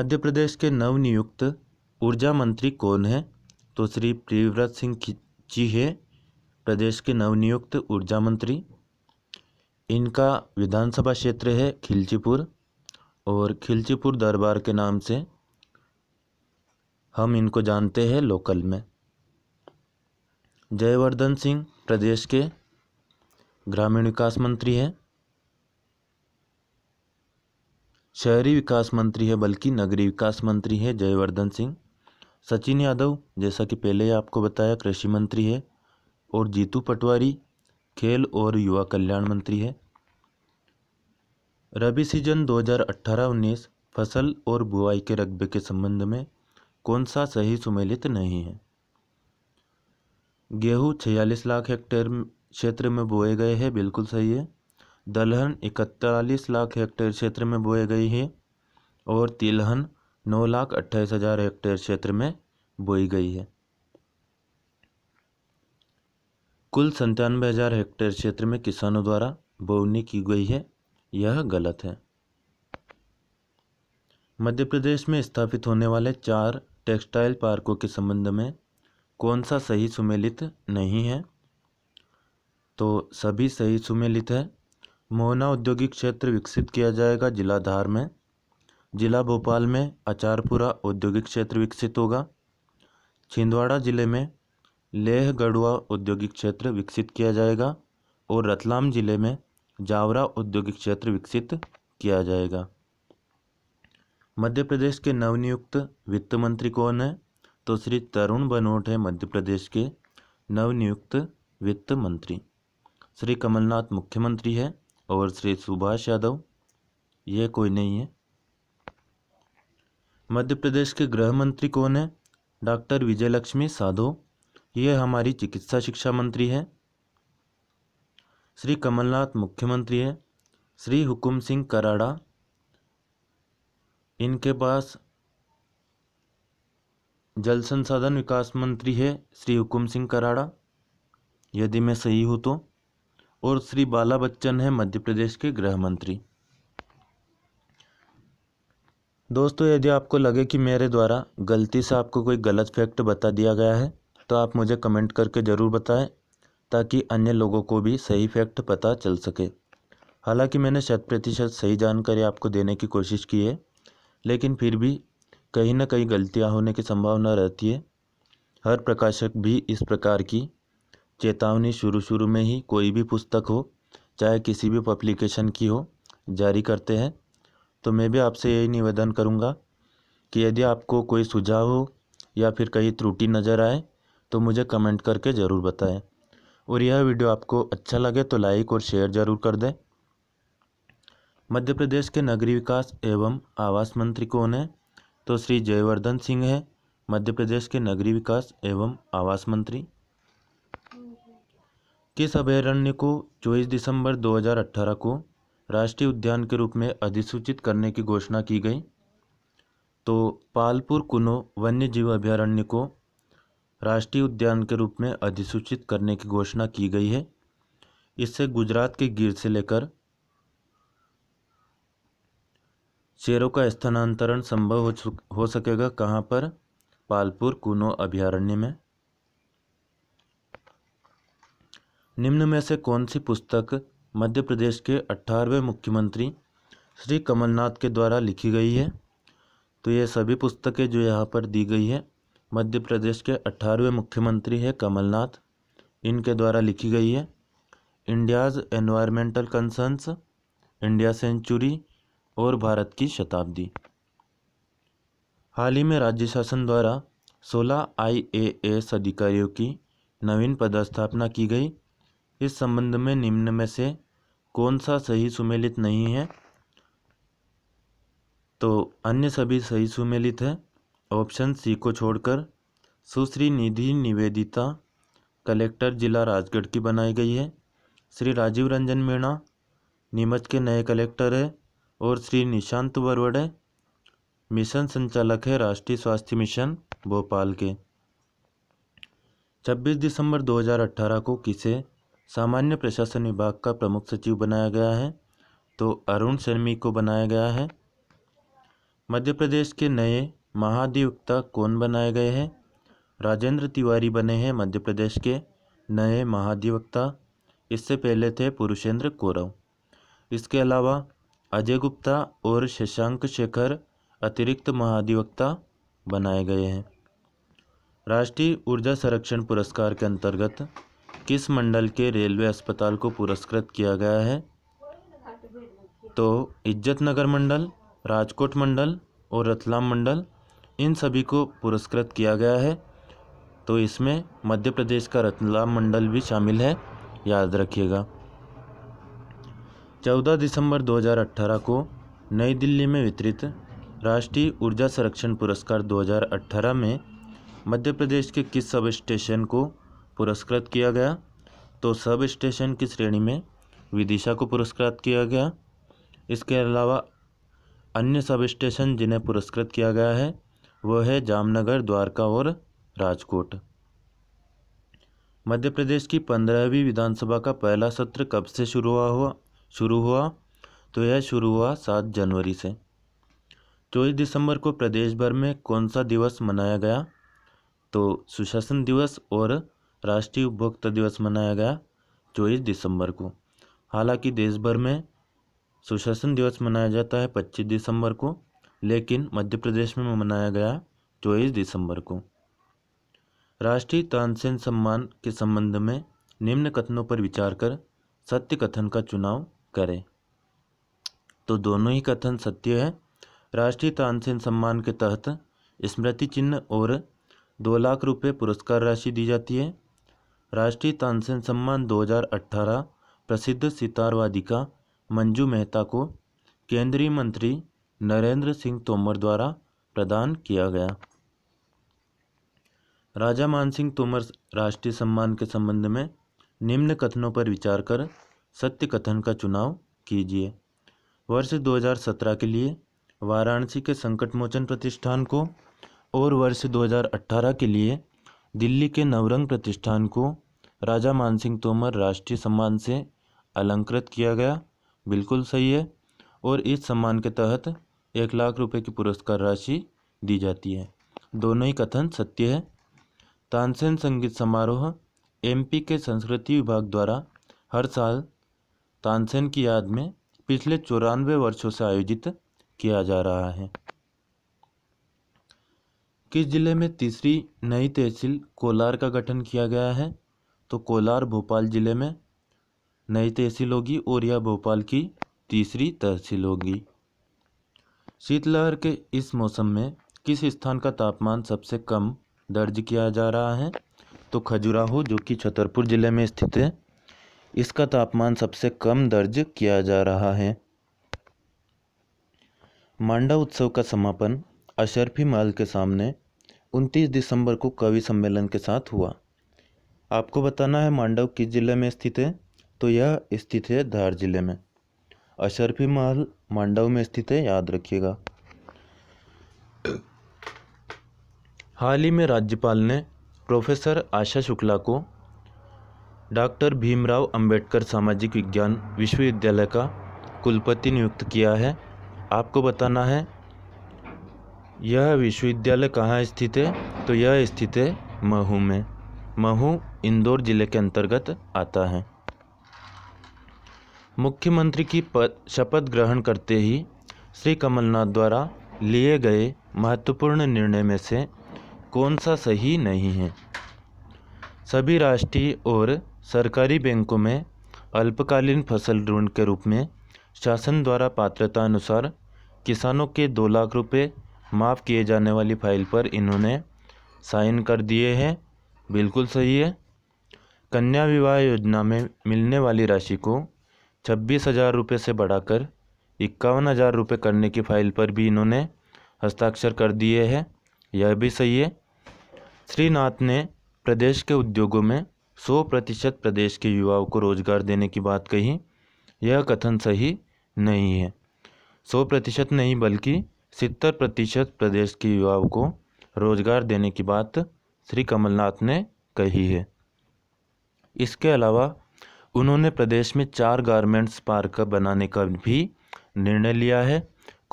मध्य प्रदेश के नवनियुक्त ऊर्जा मंत्री कौन है तो श्री प्रियव्रत सिंह जी है प्रदेश के नवनियुक्त ऊर्जा मंत्री इनका विधानसभा क्षेत्र है खिलचीपुर और खिलचीपुर दरबार के नाम से हम इनको जानते हैं लोकल में जयवर्धन सिंह प्रदेश के ग्रामीण विकास मंत्री है शहरी विकास मंत्री है बल्कि नगरीय विकास मंत्री है जयवर्धन सिंह सचिन यादव जैसा कि पहले आपको बताया कृषि मंत्री है और जीतू पटवारी खेल और युवा कल्याण मंत्री है रबी सीजन 2018-19 फसल और बुआई के रकबे के संबंध में कौन सा सही सुमेलित नहीं है गेहूं छियालीस लाख हेक्टेयर क्षेत्र में बोए गए हैं बिल्कुल सही है दलहन इकतालीस लाख हेक्टेयर क्षेत्र में बोए गई है और तिलहन नौ लाख अट्ठाईस हजार हेक्टेयर क्षेत्र में बोई गई है कुल संतानवे हजार हेक्टेयर क्षेत्र में किसानों द्वारा बोवनी की गई है यह गलत है मध्य प्रदेश में स्थापित होने वाले चार टेक्सटाइल पार्कों के संबंध में कौन सा सही सुमेलित नहीं है तो सभी सही सुमेलित है मोहना औद्योगिक क्षेत्र विकसित किया जाएगा जिला धार में ज़िला भोपाल में अचारपुरा औद्योगिक क्षेत्र विकसित होगा छिंदवाड़ा ज़िले में लेह गढ़वा औद्योगिक क्षेत्र विकसित किया जाएगा और रतलाम ज़िले में जावरा औद्योगिक क्षेत्र विकसित किया जाएगा मध्य प्रदेश के नवनियुक्त वित्त मंत्री कौन है तो श्री तरुण बनोट है मध्य प्रदेश के नवनियुक्त वित्त मंत्री श्री कमलनाथ मुख्यमंत्री है और श्री सुभाष यादव ये कोई नहीं है मध्य प्रदेश के गृह मंत्री कौन है डॉक्टर विजय लक्ष्मी साधो ये हमारी चिकित्सा शिक्षा मंत्री है श्री कमलनाथ मुख्यमंत्री है श्री हुकुम सिंह कराड़ा इनके पास जल संसाधन विकास मंत्री है श्री हुकुम सिंह कराड़ा यदि मैं सही हूँ तो और श्री बाला बच्चन है मध्य प्रदेश के गृह मंत्री दोस्तों यदि आपको लगे कि मेरे द्वारा गलती से आपको कोई गलत फैक्ट बता दिया गया है तो आप मुझे कमेंट करके ज़रूर बताएं ताकि अन्य लोगों को भी सही फैक्ट पता चल सके हालांकि मैंने शत प्रतिशत सही जानकारी आपको देने की कोशिश की है लेकिन फिर भी कहीं ना कहीं गलतियां होने की संभावना रहती है हर प्रकाशक भी इस प्रकार की चेतावनी शुरू शुरू में ही कोई भी पुस्तक हो चाहे किसी भी पब्लिकेशन की हो जारी करते हैं तो मैं भी आपसे यही निवेदन करूँगा कि यदि आपको कोई सुझाव हो या फिर कहीं त्रुटि नज़र आए तो मुझे कमेंट करके ज़रूर बताएं और यह वीडियो आपको अच्छा लगे तो लाइक और शेयर ज़रूर कर दें मध्य प्रदेश के नगरी विकास एवं आवास मंत्री कौन है तो श्री जयवर्धन सिंह है मध्य प्रदेश के नगरीय विकास एवं आवास मंत्री किस अभ्यारण्य को चौबीस दिसंबर 2018 को राष्ट्रीय उद्यान के रूप में अधिसूचित करने की घोषणा की गई तो पालपुर कुनो वन्य जीव अभ्यारण्य को राष्ट्रीय उद्यान के रूप में अधिसूचित करने की घोषणा की गई है इससे गुजरात के गिर से लेकर शेरों का स्थानांतरण संभव हो हो सकेगा कहाँ पर पालपुर कुनो अभयारण्य में निम्न में से कौन सी पुस्तक मध्य प्रदेश के अट्ठारहवें मुख्यमंत्री श्री कमलनाथ के द्वारा लिखी गई है तो ये सभी पुस्तकें जो यहाँ पर दी गई है मध्य प्रदेश के अट्ठारहवें मुख्यमंत्री है कमलनाथ इनके द्वारा लिखी गई है India's environmental concerns India century और भारत की शताब्दी हाल ही में राज्य शासन द्वारा 16 आईएएस अधिकारियों की नवीन पदस्थापना की गई इस संबंध में निम्न में से कौन सा सही सुमेलित नहीं है तो अन्य सभी सही सुमेलित है ऑप्शन सी को छोड़कर सुश्री निधि निवेदिता कलेक्टर जिला राजगढ़ की बनाई गई है श्री राजीव रंजन मीणा नीमच के नए कलेक्टर है और श्री निशांत वरवड़े मिशन संचालक है राष्ट्रीय स्वास्थ्य मिशन भोपाल के 26 दिसंबर 2018 को किसे सामान्य प्रशासन विभाग का प्रमुख सचिव बनाया गया है तो अरुण शर्मी को बनाया गया है मध्य प्रदेश के नए महाधिवक्ता कौन बनाए गए हैं राजेंद्र तिवारी बने हैं मध्य प्रदेश के नए महाधिवक्ता इससे पहले थे पुरुषेंद्र कौरव इसके अलावा अजय गुप्ता और शशांक शेखर अतिरिक्त महाधिवक्ता बनाए गए हैं राष्ट्रीय ऊर्जा संरक्षण पुरस्कार के अंतर्गत किस मंडल के रेलवे अस्पताल को पुरस्कृत किया गया है तो इज्जत नगर मंडल राजकोट मंडल और रतलाम मंडल इन सभी को पुरस्कृत किया गया है तो इसमें मध्य प्रदेश का रतलाम मंडल भी शामिल है याद रखिएगा 14 दिसंबर 2018 को नई दिल्ली में वितरित राष्ट्रीय ऊर्जा संरक्षण पुरस्कार 2018 में मध्य प्रदेश के किस सब स्टेशन को पुरस्कृत किया गया तो सब स्टेशन की श्रेणी में विदिशा को पुरस्कृत किया गया इसके अलावा अन्य सब स्टेशन जिन्हें पुरस्कृत किया गया है वह है जामनगर द्वारका और राजकोट मध्य प्रदेश की पंद्रहवीं विधानसभा का पहला सत्र कब से शुरू हुआ हुआ शुरू हुआ तो यह शुरू हुआ सात जनवरी से चौबीस दिसंबर को प्रदेश भर में कौन सा दिवस मनाया गया तो सुशासन दिवस और राष्ट्रीय उपभोक्ता दिवस मनाया गया चौबीस दिसंबर को हालांकि देश भर में सुशासन दिवस मनाया जाता है पच्चीस दिसंबर को लेकिन मध्य प्रदेश में मनाया गया चौबीस दिसंबर को राष्ट्रीय तानसेन सम्मान के संबंध में निम्न कथनों पर विचार कर सत्य कथन का चुनाव करें तो दोनों ही कथन सत्य है राष्ट्रीय तानसेन सम्मान के तहत स्मृति चिन्ह और दो लाख रुपये पुरस्कार राशि दी जाती है राष्ट्रीय तानसेन सम्मान 2018 प्रसिद्ध सितार वादिका मंजू मेहता को केंद्रीय मंत्री नरेंद्र सिंह तोमर द्वारा प्रदान किया गया राजा मान सिंह तोमर राष्ट्रीय सम्मान के संबंध में निम्न कथनों पर विचार कर सत्य कथन का चुनाव कीजिए वर्ष 2017 के लिए वाराणसी के संकटमोचन प्रतिष्ठान को और वर्ष 2018 के लिए दिल्ली के नवरंग प्रतिष्ठान को राजा मानसिंह तोमर राष्ट्रीय सम्मान से अलंकृत किया गया बिल्कुल सही है और इस सम्मान के तहत एक लाख रुपए की पुरस्कार राशि दी जाती है दोनों ही कथन सत्य है तानसेन संगीत समारोह एमपी के संस्कृति विभाग द्वारा हर साल तानसेन की याद में पिछले चौरानवे वर्षों से आयोजित किया जा रहा है किस जिले में तीसरी नई तहसील कोलार का गठन किया गया है तो कोलार भोपाल जिले में नई तहसील होगी और यह भोपाल की तीसरी तहसील होगी शीतलहर के इस मौसम में किस स्थान का तापमान सबसे कम दर्ज किया जा रहा है तो खजुराहो जो कि छतरपुर ज़िले में स्थित है इसका तापमान सबसे कम दर्ज किया जा रहा है मांडा उत्सव का समापन अशरफी महल के सामने उनतीस दिसंबर को कवि सम्मेलन के साथ हुआ आपको बताना है मांडव किस जिले में स्थित है तो यह स्थित है धार जिले में अशरफी महल मांडव में स्थित है याद रखिएगा हाल ही में राज्यपाल ने प्रोफेसर आशा शुक्ला को डॉक्टर भीमराव अंबेडकर सामाजिक विज्ञान विश्वविद्यालय का कुलपति नियुक्त किया है आपको बताना है यह विश्वविद्यालय कहाँ स्थित है तो यह स्थित है महू में महू इंदौर ज़िले के अंतर्गत आता है मुख्यमंत्री की पद शपथ ग्रहण करते ही श्री कमलनाथ द्वारा लिए गए महत्वपूर्ण निर्णय में से कौन सा सही नहीं है सभी राष्ट्रीय और सरकारी बैंकों में अल्पकालीन फसल ऋण के रूप में शासन द्वारा पात्रता अनुसार किसानों के दो लाख रुपये माफ़ किए जाने वाली फ़ाइल पर इन्होंने साइन कर दिए हैं बिल्कुल सही है कन्या विवाह योजना में मिलने वाली राशि को छब्बीस हज़ार रुपये से बढ़ाकर इक्यावन हज़ार रुपये करने की फ़ाइल पर भी इन्होंने हस्ताक्षर कर दिए हैं यह भी सही है श्रीनाथ ने प्रदेश के उद्योगों में सौ प्रतिशत प्रदेश के युवाओं को रोजगार देने की बात कही यह कथन सही नहीं है सौ प्रतिशत नहीं बल्कि सत्तर प्रतिशत प्रदेश के युवाओं को रोजगार देने की बात श्री कमलनाथ ने कही है इसके अलावा उन्होंने प्रदेश में चार गारमेंट्स पार्क बनाने का भी निर्णय लिया है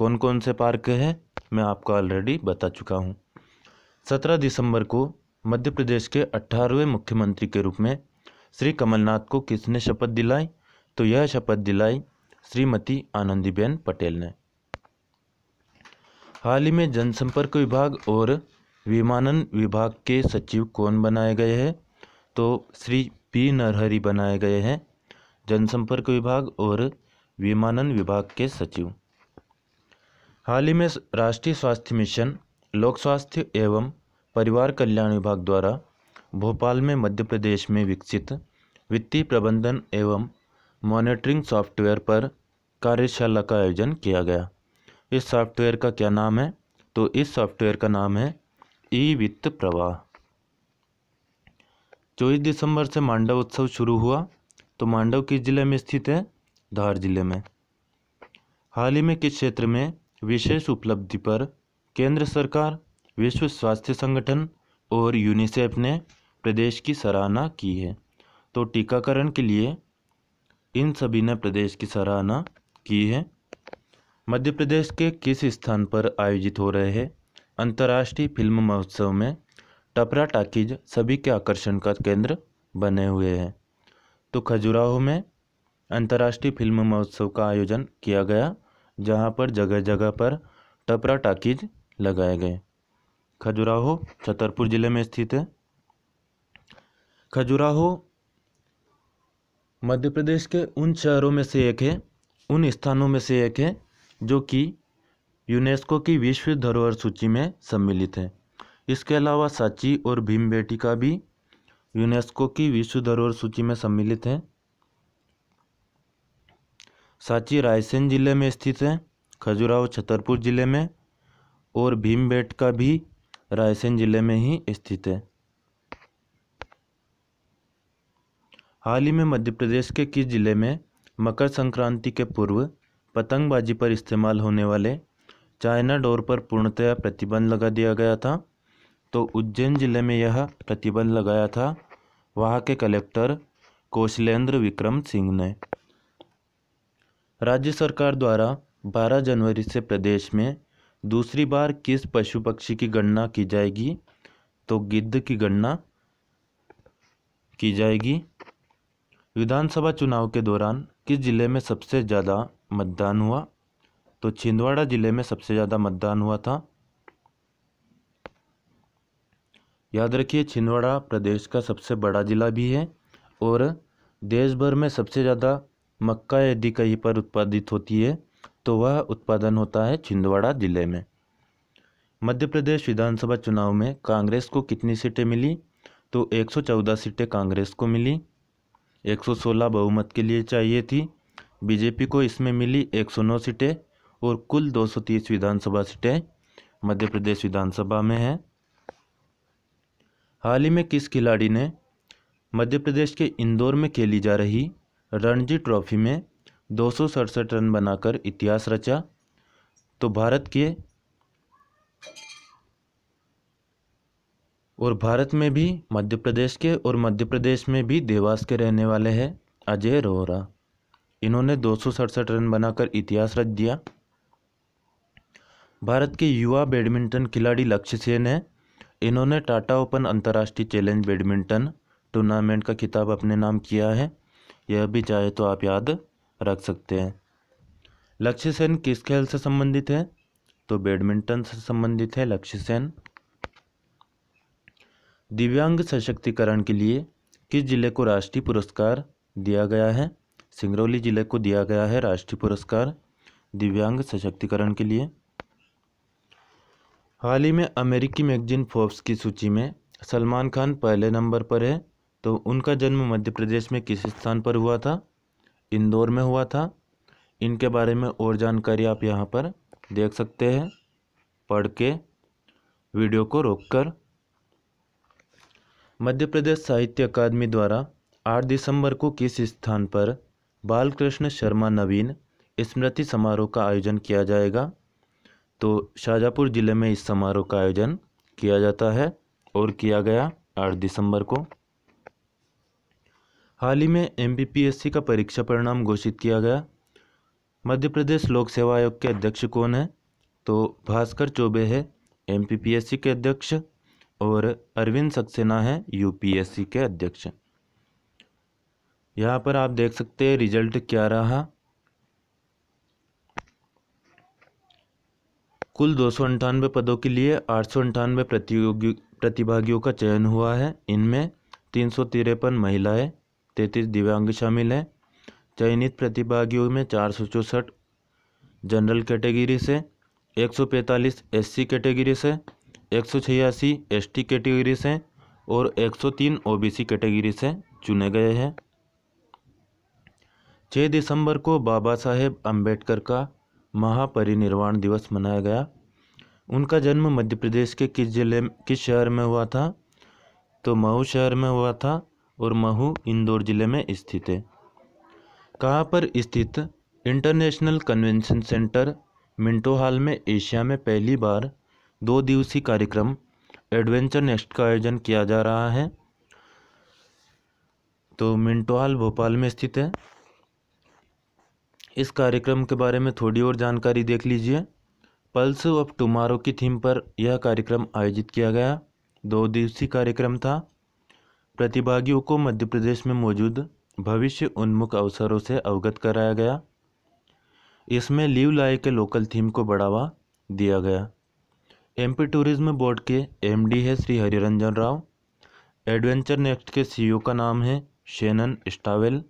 कौन कौन से पार्क हैं मैं आपको ऑलरेडी बता चुका हूँ सत्रह दिसंबर को मध्य प्रदेश के अट्ठारहवें मुख्यमंत्री के रूप में श्री कमलनाथ को किसने शपथ दिलाई तो यह शपथ दिलाई श्रीमती आनंदीबेन पटेल ने हाल ही में जनसंपर्क विभाग और विमानन विभाग के सचिव कौन बनाए गए हैं तो श्री पी नरहरी बनाए गए हैं जनसंपर्क विभाग और विमानन विभाग के सचिव हाल ही में राष्ट्रीय स्वास्थ्य मिशन लोक स्वास्थ्य एवं परिवार कल्याण विभाग द्वारा भोपाल में मध्य प्रदेश में विकसित वित्तीय प्रबंधन एवं मॉनिटरिंग सॉफ्टवेयर पर कार्यशाला का आयोजन किया गया इस सॉफ्टवेयर का क्या नाम है तो इस सॉफ्टवेयर का नाम है ई वित्त प्रवाह चौबीस दिसंबर से मांडव उत्सव शुरू हुआ तो मांडव किस जिले में स्थित है धार जिले में हाल ही में किस क्षेत्र में विशेष उपलब्धि पर केंद्र सरकार विश्व स्वास्थ्य संगठन और यूनिसेफ ने प्रदेश की सराहना की है तो टीकाकरण के लिए इन सभी ने प्रदेश की सराहना की है मध्य प्रदेश के किस स्थान पर आयोजित हो रहे हैं अंतर्राष्ट्रीय फिल्म महोत्सव में टपरा टाकीज सभी के आकर्षण का केंद्र बने हुए हैं तो खजुराहो में अंतर्राष्ट्रीय फिल्म महोत्सव का आयोजन किया गया जहां पर जगह जगह पर टपरा टाकीज लगाए गए खजुराहो छतरपुर ज़िले में स्थित है खजुराहो मध्य प्रदेश के उन शहरों में से एक है उन स्थानों में से एक है जो कि यूनेस्को की विश्व धरोहर सूची में सम्मिलित है इसके अलावा सांची और भीम का भी यूनेस्को की विश्व धरोहर सूची में सम्मिलित है सांची रायसेन ज़िले में स्थित है खजुराहो छतरपुर ज़िले में और भीम का भी रायसेन ज़िले में ही स्थित है हाल ही में मध्य प्रदेश के किस ज़िले में मकर संक्रांति के पूर्व पतंगबाजी पर इस्तेमाल होने वाले चाइना डोर पर पूर्णतया प्रतिबंध लगा दिया गया था तो उज्जैन जिले में यह प्रतिबंध लगाया था वहाँ के कलेक्टर कौशलेंद्र विक्रम सिंह ने राज्य सरकार द्वारा 12 जनवरी से प्रदेश में दूसरी बार किस पशु पक्षी की गणना की जाएगी तो गिद्ध की गणना की जाएगी विधानसभा चुनाव के दौरान किस जिले में सबसे ज़्यादा मतदान हुआ तो छिंदवाड़ा ज़िले में सबसे ज़्यादा मतदान हुआ था याद रखिए छिंदवाड़ा प्रदेश का सबसे बड़ा ज़िला भी है और देश भर में सबसे ज़्यादा मक्का यदि कहीं पर उत्पादित होती है तो वह उत्पादन होता है छिंदवाड़ा ज़िले में मध्य प्रदेश विधानसभा चुनाव में कांग्रेस को कितनी सीटें मिली तो 114 सीटें कांग्रेस को मिली 116 बहुमत के लिए चाहिए थी बीजेपी को इसमें मिली एक सौ नौ सीटें और कुल दो सौ तीस विधानसभा सीटें मध्य प्रदेश विधानसभा में हैं हाल ही में किस खिलाड़ी ने मध्य प्रदेश के इंदौर में खेली जा रही रणजी ट्रॉफी में दो रन बनाकर इतिहास रचा तो भारत के और भारत में भी मध्य प्रदेश के और मध्य प्रदेश में भी देवास के रहने वाले हैं अजय रोहरा इन्होंने दो रन बनाकर इतिहास रच दिया भारत के युवा बैडमिंटन खिलाड़ी लक्ष्य सेन है इन्होंने टाटा ओपन अंतर्राष्ट्रीय चैलेंज बैडमिंटन टूर्नामेंट का खिताब अपने नाम किया है यह भी चाहे तो आप याद रख सकते हैं लक्ष्य सेन किस खेल से संबंधित है तो बैडमिंटन से संबंधित है लक्ष्य सेन दिव्यांग सशक्तिकरण के लिए किस जिले को राष्ट्रीय पुरस्कार दिया गया है सिंगरौली जिले को दिया गया है राष्ट्रीय पुरस्कार दिव्यांग सशक्तिकरण के लिए हाल ही में अमेरिकी मैगजीन फोर्ब्स की सूची में सलमान खान पहले नंबर पर है तो उनका जन्म मध्य प्रदेश में किस स्थान पर हुआ था इंदौर में हुआ था इनके बारे में और जानकारी आप यहाँ पर देख सकते हैं पढ़ के वीडियो को रोककर मध्य प्रदेश साहित्य अकादमी द्वारा 8 दिसंबर को किस स्थान पर बालकृष्ण शर्मा नवीन स्मृति समारोह का आयोजन किया जाएगा तो शाहजहाँपुर ज़िले में इस समारोह का आयोजन किया जाता है और किया गया आठ दिसंबर को हाल ही में एम का परीक्षा परिणाम घोषित किया गया मध्य प्रदेश लोक सेवा आयोग के अध्यक्ष कौन है तो भास्कर चौबे है एम के अध्यक्ष और अरविंद सक्सेना है यूपीएससी के अध्यक्ष यहाँ पर आप देख सकते हैं रिजल्ट क्या रहा कुल दो सौ अंठानवे पदों के लिए आठ सौ अंठानवे प्रतियोगी प्रतिभागियों का चयन हुआ है इनमें तीन सौ तिरपन महिलाएँ तैंतीस दिव्यांग शामिल हैं चयनित प्रतिभागियों में चार सौ चौंसठ जनरल कैटेगरी से एक सौ पैंतालीस एस सी कैटेगरी से एक सौ छियासी एस टी कैटेगरी से और एक सौ तीन ओ बी सी कैटेगरी से चुने गए हैं छः दिसंबर को बाबा साहेब अम्बेडकर का महापरिनिर्वाण दिवस मनाया गया उनका जन्म मध्य प्रदेश के किस जिले किस शहर में हुआ था तो महू शहर में हुआ था और महू इंदौर जिले में स्थित है कहाँ पर स्थित international convention centre Minto hall में एशिया में पहली बार दो दिवसीय कार्यक्रम एडवेंचर नेक्स्ट का आयोजन किया जा रहा है तो मिंटो हॉल भोपाल में स्थित है इस कार्यक्रम के बारे में थोड़ी और जानकारी देख लीजिए पल्स ऑफ टुमारो की थीम पर यह कार्यक्रम आयोजित किया गया दो दिवसीय कार्यक्रम था प्रतिभागियों को मध्य प्रदेश में मौजूद भविष्य उन्मुख अवसरों से अवगत कराया गया इसमें लीव लाए के लोकल थीम को बढ़ावा दिया गया एमपी टूरिज्म बोर्ड के एमडी है श्री हरिरंजन राव एडवेंचर नेक्स्ट के सीईओ e का नाम है शेनन स्टावेल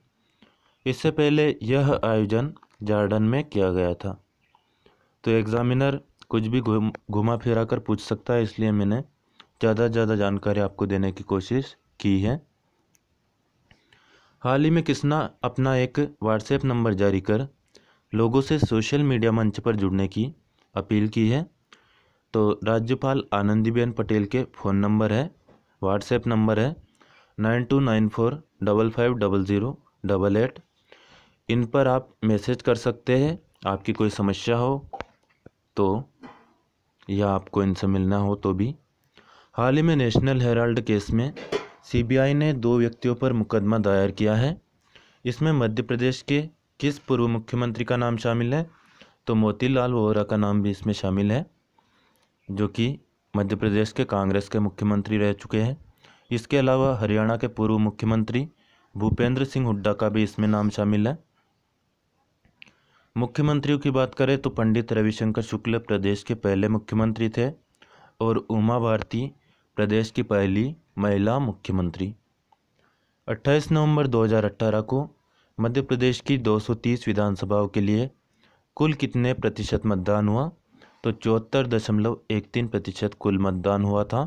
इससे पहले यह आयोजन जार्डन में किया गया था तो एग्ज़ामिनर कुछ भी घुमा फिरा कर पूछ सकता है इसलिए मैंने ज़्यादा से ज़्यादा जानकारी आपको देने की कोशिश की है हाल ही में किसना अपना एक व्हाट्सएप नंबर जारी कर लोगों से सोशल मीडिया मंच पर जुड़ने की अपील की है तो राज्यपाल आनंदीबेन पटेल के फ़ोन नंबर है व्हाट्सएप नंबर है nine two nine four double five double zero double eight इन पर आप मैसेज कर सकते हैं आपकी कोई समस्या हो तो या आपको इनसे मिलना हो तो भी हाल ही में नेशनल हेराल्ड केस में सीबीआई ने दो व्यक्तियों पर मुकदमा दायर किया है इसमें मध्य प्रदेश के किस पूर्व मुख्यमंत्री का नाम शामिल है तो मोतीलाल वोरा का नाम भी इसमें शामिल है जो कि मध्य प्रदेश के कांग्रेस के मुख्यमंत्री रह चुके हैं इसके अलावा हरियाणा के पूर्व मुख्यमंत्री भूपेंद्र सिंह हुड्डा का भी इसमें नाम शामिल है मुख्यमंत्रियों की बात करें तो पंडित रविशंकर शुक्ल प्रदेश के पहले मुख्यमंत्री थे और उमा भारती प्रदेश की पहली महिला मुख्यमंत्री 28 नवंबर 2018 को मध्य प्रदेश की 230 विधानसभाओं के लिए कुल कितने प्रतिशत मतदान हुआ तो चौहत्तर दशमलव एक तीन प्रतिशत कुल मतदान हुआ था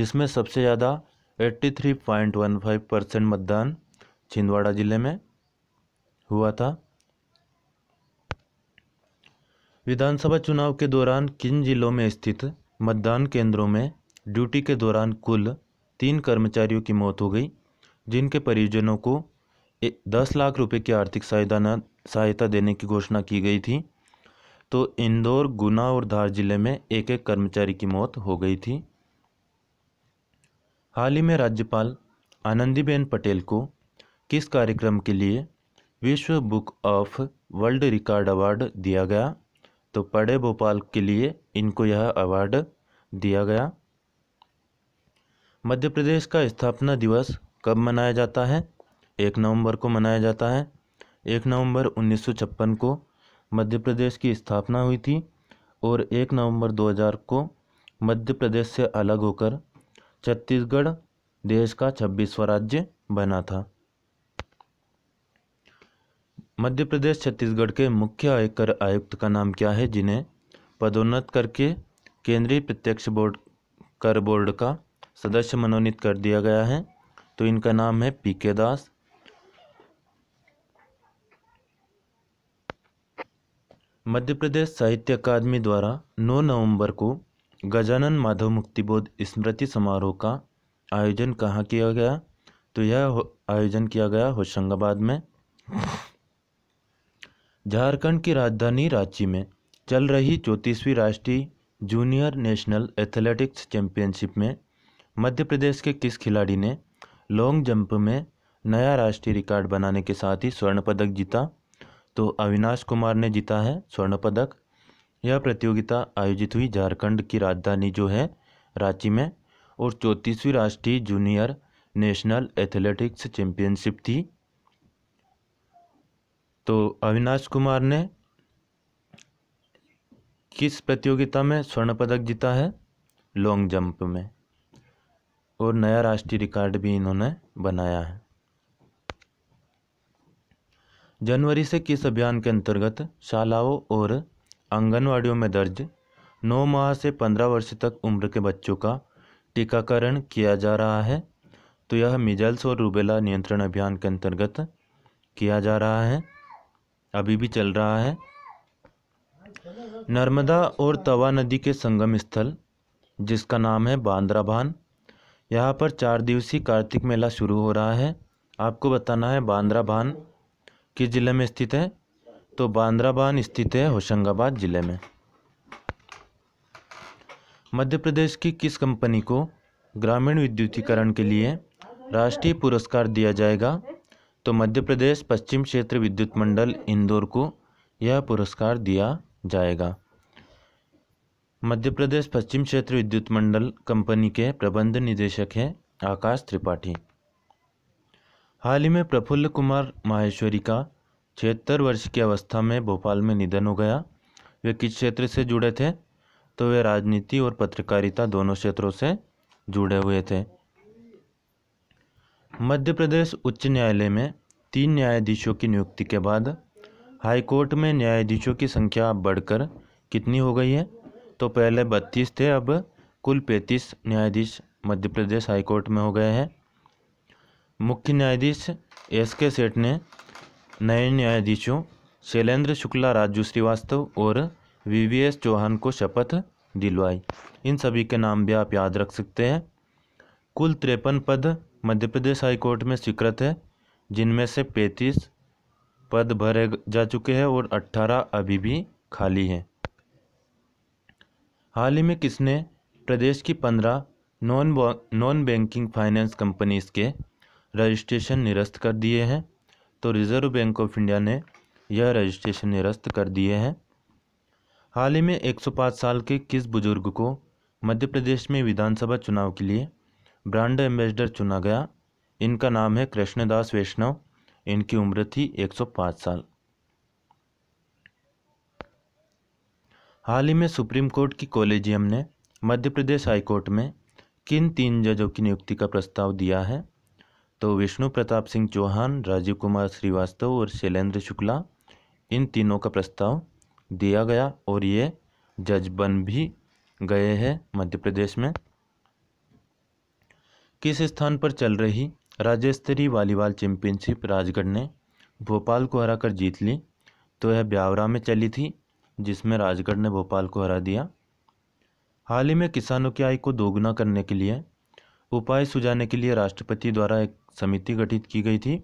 जिसमें सबसे ज़्यादा 83.15 परसेंट मतदान छिंदवाड़ा ज़िले में हुआ था विधानसभा चुनाव के दौरान किन जिलों में स्थित मतदान केंद्रों में ड्यूटी के दौरान कुल तीन कर्मचारियों की मौत हो गई जिनके परिजनों को दस लाख रुपए की आर्थिक सहायता न सहायता देने की घोषणा की गई थी तो इंदौर गुना और धार जिले में एक एक कर्मचारी की मौत हो गई थी हाल ही में राज्यपाल आनंदीबेन पटेल को किस कार्यक्रम के लिए विश्व book of world record award दिया गया तो पड़े भोपाल के लिए इनको यह अवार्ड दिया गया मध्य प्रदेश का स्थापना दिवस कब मनाया जाता है एक नवंबर को मनाया जाता है एक नवंबर छप्पन को मध्य प्रदेश की स्थापना हुई थी और एक नवंबर 2000 को मध्य प्रदेश से अलग होकर छत्तीसगढ़ देश का छब्बीसवां राज्य बना था मध्य प्रदेश छत्तीसगढ़ के मुख्य आयकर आयुक्त का नाम क्या है जिन्हें पदोन्नत करके केंद्रीय प्रत्यक्ष बोर्ड कर बोर्ड का सदस्य मनोनीत कर दिया गया है तो इनका नाम है पी के दास मध्य प्रदेश साहित्य अकादमी द्वारा 9 नवंबर को गजानन माधव मुक्तिबोध स्मृति समारोह का आयोजन कहाँ किया गया तो यह आयोजन किया गया होशंगाबाद में झारखंड की राजधानी रांची में चल रही चौंतीसवीं राष्ट्रीय जूनियर नेशनल एथलेटिक्स चैंपियनशिप में मध्य प्रदेश के किस खिलाड़ी ने लॉन्ग जंप में नया राष्ट्रीय रिकॉर्ड बनाने के साथ ही स्वर्ण पदक जीता तो अविनाश कुमार ने जीता है स्वर्ण पदक यह प्रतियोगिता आयोजित हुई झारखंड की राजधानी जो है रांची में और चौंतीसवीं राष्ट्रीय जूनियर नेशनल एथलेटिक्स चैंपियनशिप थी तो अविनाश कुमार ने किस प्रतियोगिता में स्वर्ण पदक जीता है लॉन्ग जंप में और नया राष्ट्रीय रिकॉर्ड भी इन्होंने बनाया है जनवरी से किस अभियान के अंतर्गत शालाओं और आंगनवाड़ियों में दर्ज नौ माह से पंद्रह वर्ष तक उम्र के बच्चों का टीकाकरण किया जा रहा है तो यह मिजल्स और रूबेला नियंत्रण अभियान के अंतर्गत किया जा रहा है अभी भी चल रहा है नर्मदा और तवा नदी के संगम स्थल जिसका नाम है बांद्रा भान यहाँ पर चार दिवसीय कार्तिक मेला शुरू हो रहा है आपको बताना है बांद्रा भान किस ज़िले में स्थित है तो बांद्रा भान स्थित है होशंगाबाद ज़िले में मध्य प्रदेश की किस कंपनी को ग्रामीण विद्युतीकरण के लिए राष्ट्रीय पुरस्कार दिया जाएगा तो मध्य प्रदेश पश्चिम क्षेत्र विद्युत मंडल इंदौर को यह पुरस्कार दिया जाएगा मध्य प्रदेश पश्चिम क्षेत्र विद्युत मंडल कंपनी के प्रबंध निदेशक हैं आकाश त्रिपाठी हाल ही में प्रफुल्ल कुमार माहेश्वरी का छिहत्तर वर्ष की अवस्था में भोपाल में निधन हो गया वे किस क्षेत्र से जुड़े थे तो वे राजनीति और पत्रकारिता दोनों क्षेत्रों से जुड़े हुए थे मध्य प्रदेश उच्च न्यायालय में तीन न्यायाधीशों की नियुक्ति के बाद हाई कोर्ट में न्यायाधीशों की संख्या बढ़कर कितनी हो गई है तो पहले बत्तीस थे अब कुल पैंतीस न्यायाधीश मध्य प्रदेश हाई कोर्ट में हो गए हैं मुख्य न्यायाधीश एस के सेठ ने नए न्यायाधीशों शैलेंद्र शुक्ला राजू श्रीवास्तव और वी वी एस चौहान को शपथ दिलवाई इन सभी के नाम भी आप याद रख सकते हैं कुल तिरपन पद मध्य प्रदेश हाईकोर्ट में स्वीकृत है जिनमें से पैंतीस पद भरे जा चुके हैं और अट्ठारह अभी भी खाली हैं हाल ही में किसने प्रदेश की पंद्रह non non banking finance companies के रजिस्ट्रेशन निरस्त कर दिए हैं तो रिज़र्व बैंक ऑफ इंडिया ने यह रजिस्ट्रेशन निरस्त कर दिए हैं हाल ही में 105 साल के किस बुजुर्ग को मध्य प्रदेश में विधानसभा चुनाव के लिए ब्रांड एम्बेसडर चुना गया इनका नाम है कृष्णदास वैष्णव इनकी उम्र थी 105 साल हाल ही में सुप्रीम कोर्ट की कॉलेजियम ने मध्य प्रदेश हाई कोर्ट में किन तीन जजों की नियुक्ति का प्रस्ताव दिया है तो विष्णु प्रताप सिंह चौहान राजीव कुमार श्रीवास्तव और शैलेंद्र शुक्ला इन तीनों का प्रस्ताव दिया गया और ये जज बन भी गए हैं मध्य प्रदेश में किस स्थान पर चल रही राज्य स्तरीय वॉलीबॉल चैंपियनशिप राजगढ़ ने भोपाल को हराकर जीत ली तो यह ब्यावरा में चली थी जिसमें राजगढ़ ने भोपाल को हरा दिया हाल ही में किसानों की आय को दोगुना करने के लिए उपाय सुझाने के लिए राष्ट्रपति द्वारा एक समिति गठित की गई थी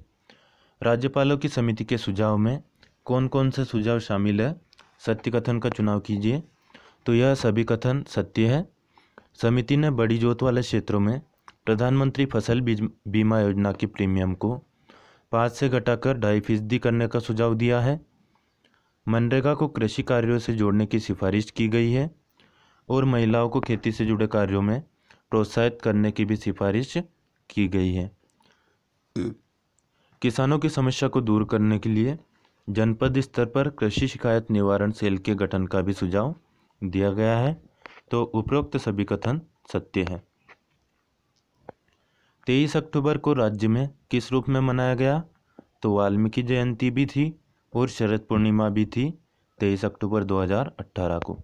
राज्यपालों की समिति के सुझाव में कौन कौन से सुझाव शामिल है सत्य कथन का चुनाव कीजिए तो यह सभी कथन सत्य है समिति ने बड़ी जोत वाले क्षेत्रों में प्रधानमंत्री फसल बीमा योजना की प्रीमियम को पाँच से घटाकर ढाई फीसदी करने का सुझाव दिया है मनरेगा को कृषि कार्यों से जोड़ने की सिफारिश की गई है और महिलाओं को खेती से जुड़े कार्यों में प्रोत्साहित करने की भी सिफारिश की गई है किसानों की समस्या को दूर करने के लिए जनपद स्तर पर कृषि शिकायत निवारण सेल के गठन का भी सुझाव दिया गया है तो उपरोक्त सभी कथन सत्य हैं तेईस अक्टूबर को राज्य में किस रूप में मनाया गया तो वाल्मीकि जयंती भी थी और शरद पूर्णिमा भी थी तेईस अक्टूबर 2018 को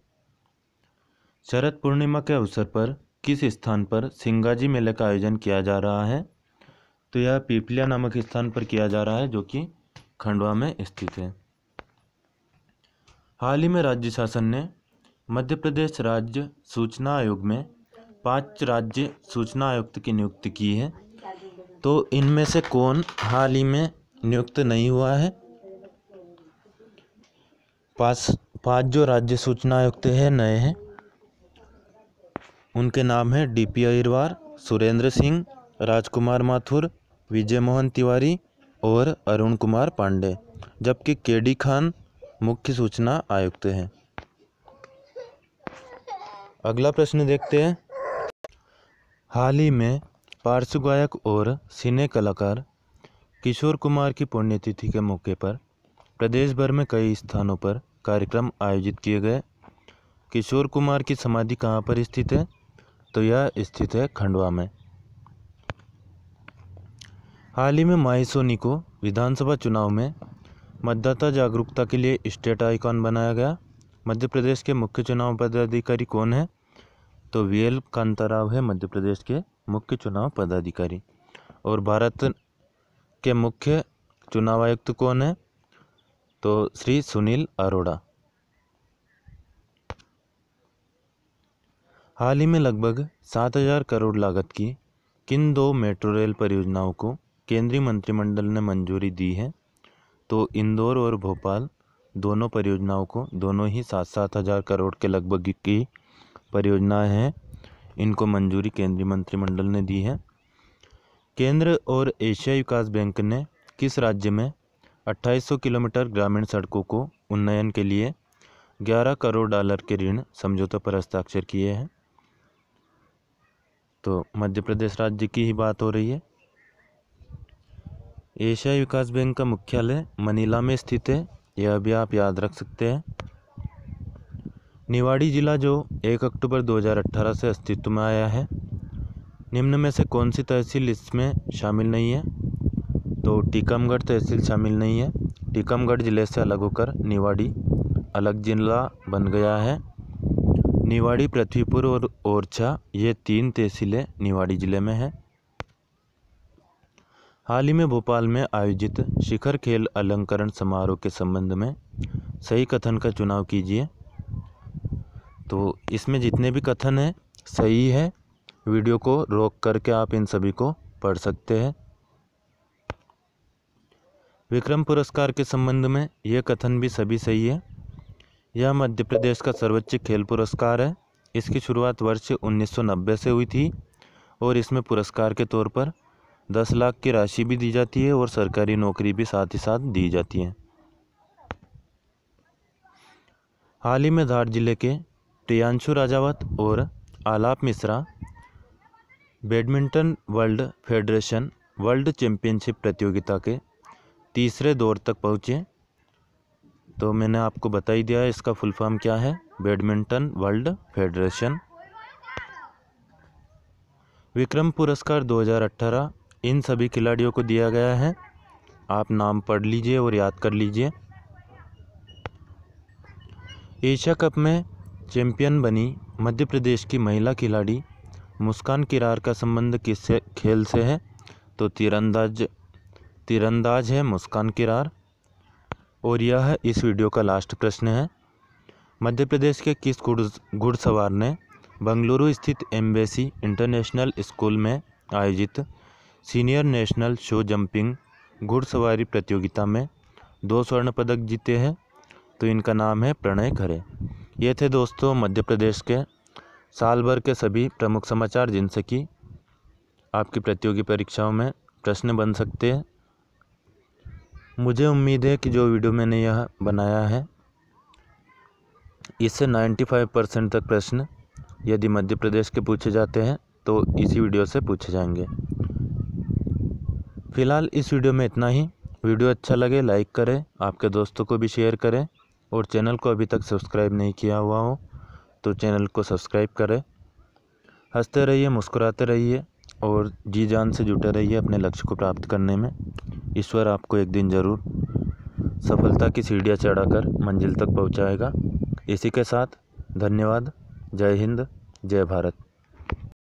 शरद पूर्णिमा के अवसर पर किस स्थान पर सिंगाजी मेले का आयोजन किया जा रहा है तो यह पीपलिया नामक स्थान पर किया जा रहा है जो कि खंडवा में स्थित है हाल ही में राज्य शासन ने मध्य प्रदेश राज्य सूचना आयोग में पाँच राज्य सूचना आयुक्त की नियुक्ति की है तो इनमें से कौन हाल ही में नियुक्त नहीं हुआ है पाँच पांच जो राज्य सूचना आयुक्त है नए हैं उनके नाम हैं डी पी अहिरवार सुरेंद्र सिंह राजकुमार माथुर विजय मोहन तिवारी और अरुण कुमार पांडे जबकि के डी खान मुख्य सूचना आयुक्त हैं अगला प्रश्न देखते हैं हाल ही में पार्श्व गायक और सिने कलाकार किशोर कुमार की पुण्यतिथि के मौके पर प्रदेश भर में कई स्थानों पर कार्यक्रम आयोजित किए गए किशोर कुमार की समाधि कहाँ पर स्थित है तो यह स्थित है खंडवा में हाल ही में माही सोनी को विधानसभा चुनाव में मतदाता जागरूकता के लिए स्टेट आइकॉन बनाया गया मध्य प्रदेश के मुख्य चुनाव पदाधिकारी कौन है तो वी एल कांताराव है मध्य प्रदेश के मुख्य चुनाव पदाधिकारी और भारत के मुख्य चुनाव आयुक्त कौन है तो श्री सुनील अरोड़ा हाल ही में लगभग सात हजार करोड़ लागत की किन दो मेट्रो रेल परियोजनाओं को केंद्रीय मंत्रिमंडल ने मंजूरी दी है तो इंदौर और भोपाल दोनों परियोजनाओं को दोनों ही सात सात हजार करोड़ के लगभग की परियोजनाएं हैं इनको मंजूरी केंद्रीय मंत्रिमंडल ने दी है केंद्र और एशियाई विकास बैंक ने किस राज्य में 2800 किलोमीटर ग्रामीण सड़कों को उन्नयन के लिए 11 करोड़ डॉलर के ऋण समझौते पर हस्ताक्षर किए हैं तो मध्य प्रदेश राज्य की ही बात हो रही है एशियाई विकास बैंक का मुख्यालय मनीला में स्थित है यह भी आप याद रख सकते हैं निवाड़ी ज़िला जो एक अक्टूबर 2018 से अस्तित्व में आया है निम्न में से कौन सी तहसील इसमें शामिल नहीं है तो टीकमगढ़ तहसील शामिल नहीं है टीकमगढ़ ज़िले से अलग होकर निवाड़ी अलग जिला बन गया है निवाड़ी पृथ्वीपुर और ओरछा ये तीन तहसीलें निवाड़ी ज़िले में हैं हाल ही में भोपाल में आयोजित शिखर खेल अलंकरण समारोह के संबंध में सही कथन का चुनाव कीजिए तो इसमें जितने भी कथन हैं सही है वीडियो को रोक करके आप इन सभी को पढ़ सकते हैं विक्रम पुरस्कार के संबंध में यह कथन भी सभी सही है यह मध्य प्रदेश का सर्वोच्च खेल पुरस्कार है इसकी शुरुआत वर्ष 1990 से हुई थी और इसमें पुरस्कार के तौर पर दस लाख की राशि भी दी जाती है और सरकारी नौकरी भी साथ ही साथ दी जाती है हाल ही में धार जिले के प्रियांशु राजावत और Alap Mishra badminton world federation world championship प्रतियोगिता के तीसरे दौर तक पहुँचे तो मैंने आपको बता ही दिया है इसका फुल फॉर्म क्या है बैडमिंटन वर्ल्ड फेडरेशन विक्रम पुरस्कार 2018 इन सभी खिलाड़ियों को दिया गया है आप नाम पढ़ लीजिए और याद कर लीजिए एशिया कप में चैंपियन बनी मध्य प्रदेश की महिला खिलाड़ी मुस्कान किरार का संबंध किस खेल से है तो तीरंदाज तीरंदाज है मुस्कान किरार और यह इस वीडियो का लास्ट प्रश्न है मध्य प्रदेश के किस घुड़सवार ने बंगलुरु स्थित एम्बेसी इंटरनेशनल स्कूल में आयोजित सीनियर नेशनल शो जंपिंग घुड़सवारी प्रतियोगिता में दो स्वर्ण पदक जीते हैं तो इनका नाम है प्रणय खरे ये थे दोस्तों मध्य प्रदेश के साल भर के सभी प्रमुख समाचार जिनसे कि आपकी प्रतियोगी परीक्षाओं में प्रश्न बन सकते हैं मुझे उम्मीद है कि जो वीडियो मैंने यह बनाया है इससे 95 परसेंट तक प्रश्न यदि मध्य प्रदेश के पूछे जाते हैं तो इसी वीडियो से पूछे जाएंगे फ़िलहाल इस वीडियो में इतना ही वीडियो अच्छा लगे लाइक करें आपके दोस्तों को भी शेयर करें और चैनल को अभी तक सब्सक्राइब नहीं किया हुआ हो तो चैनल को सब्सक्राइब करें हंसते रहिए मुस्कुराते रहिए और जी जान से जुटे रहिए अपने लक्ष्य को प्राप्त करने में ईश्वर आपको एक दिन ज़रूर सफलता की सीढ़ियाँ चढ़ाकर मंजिल तक पहुँचाएगा इसी के साथ धन्यवाद जय हिंद जय भारत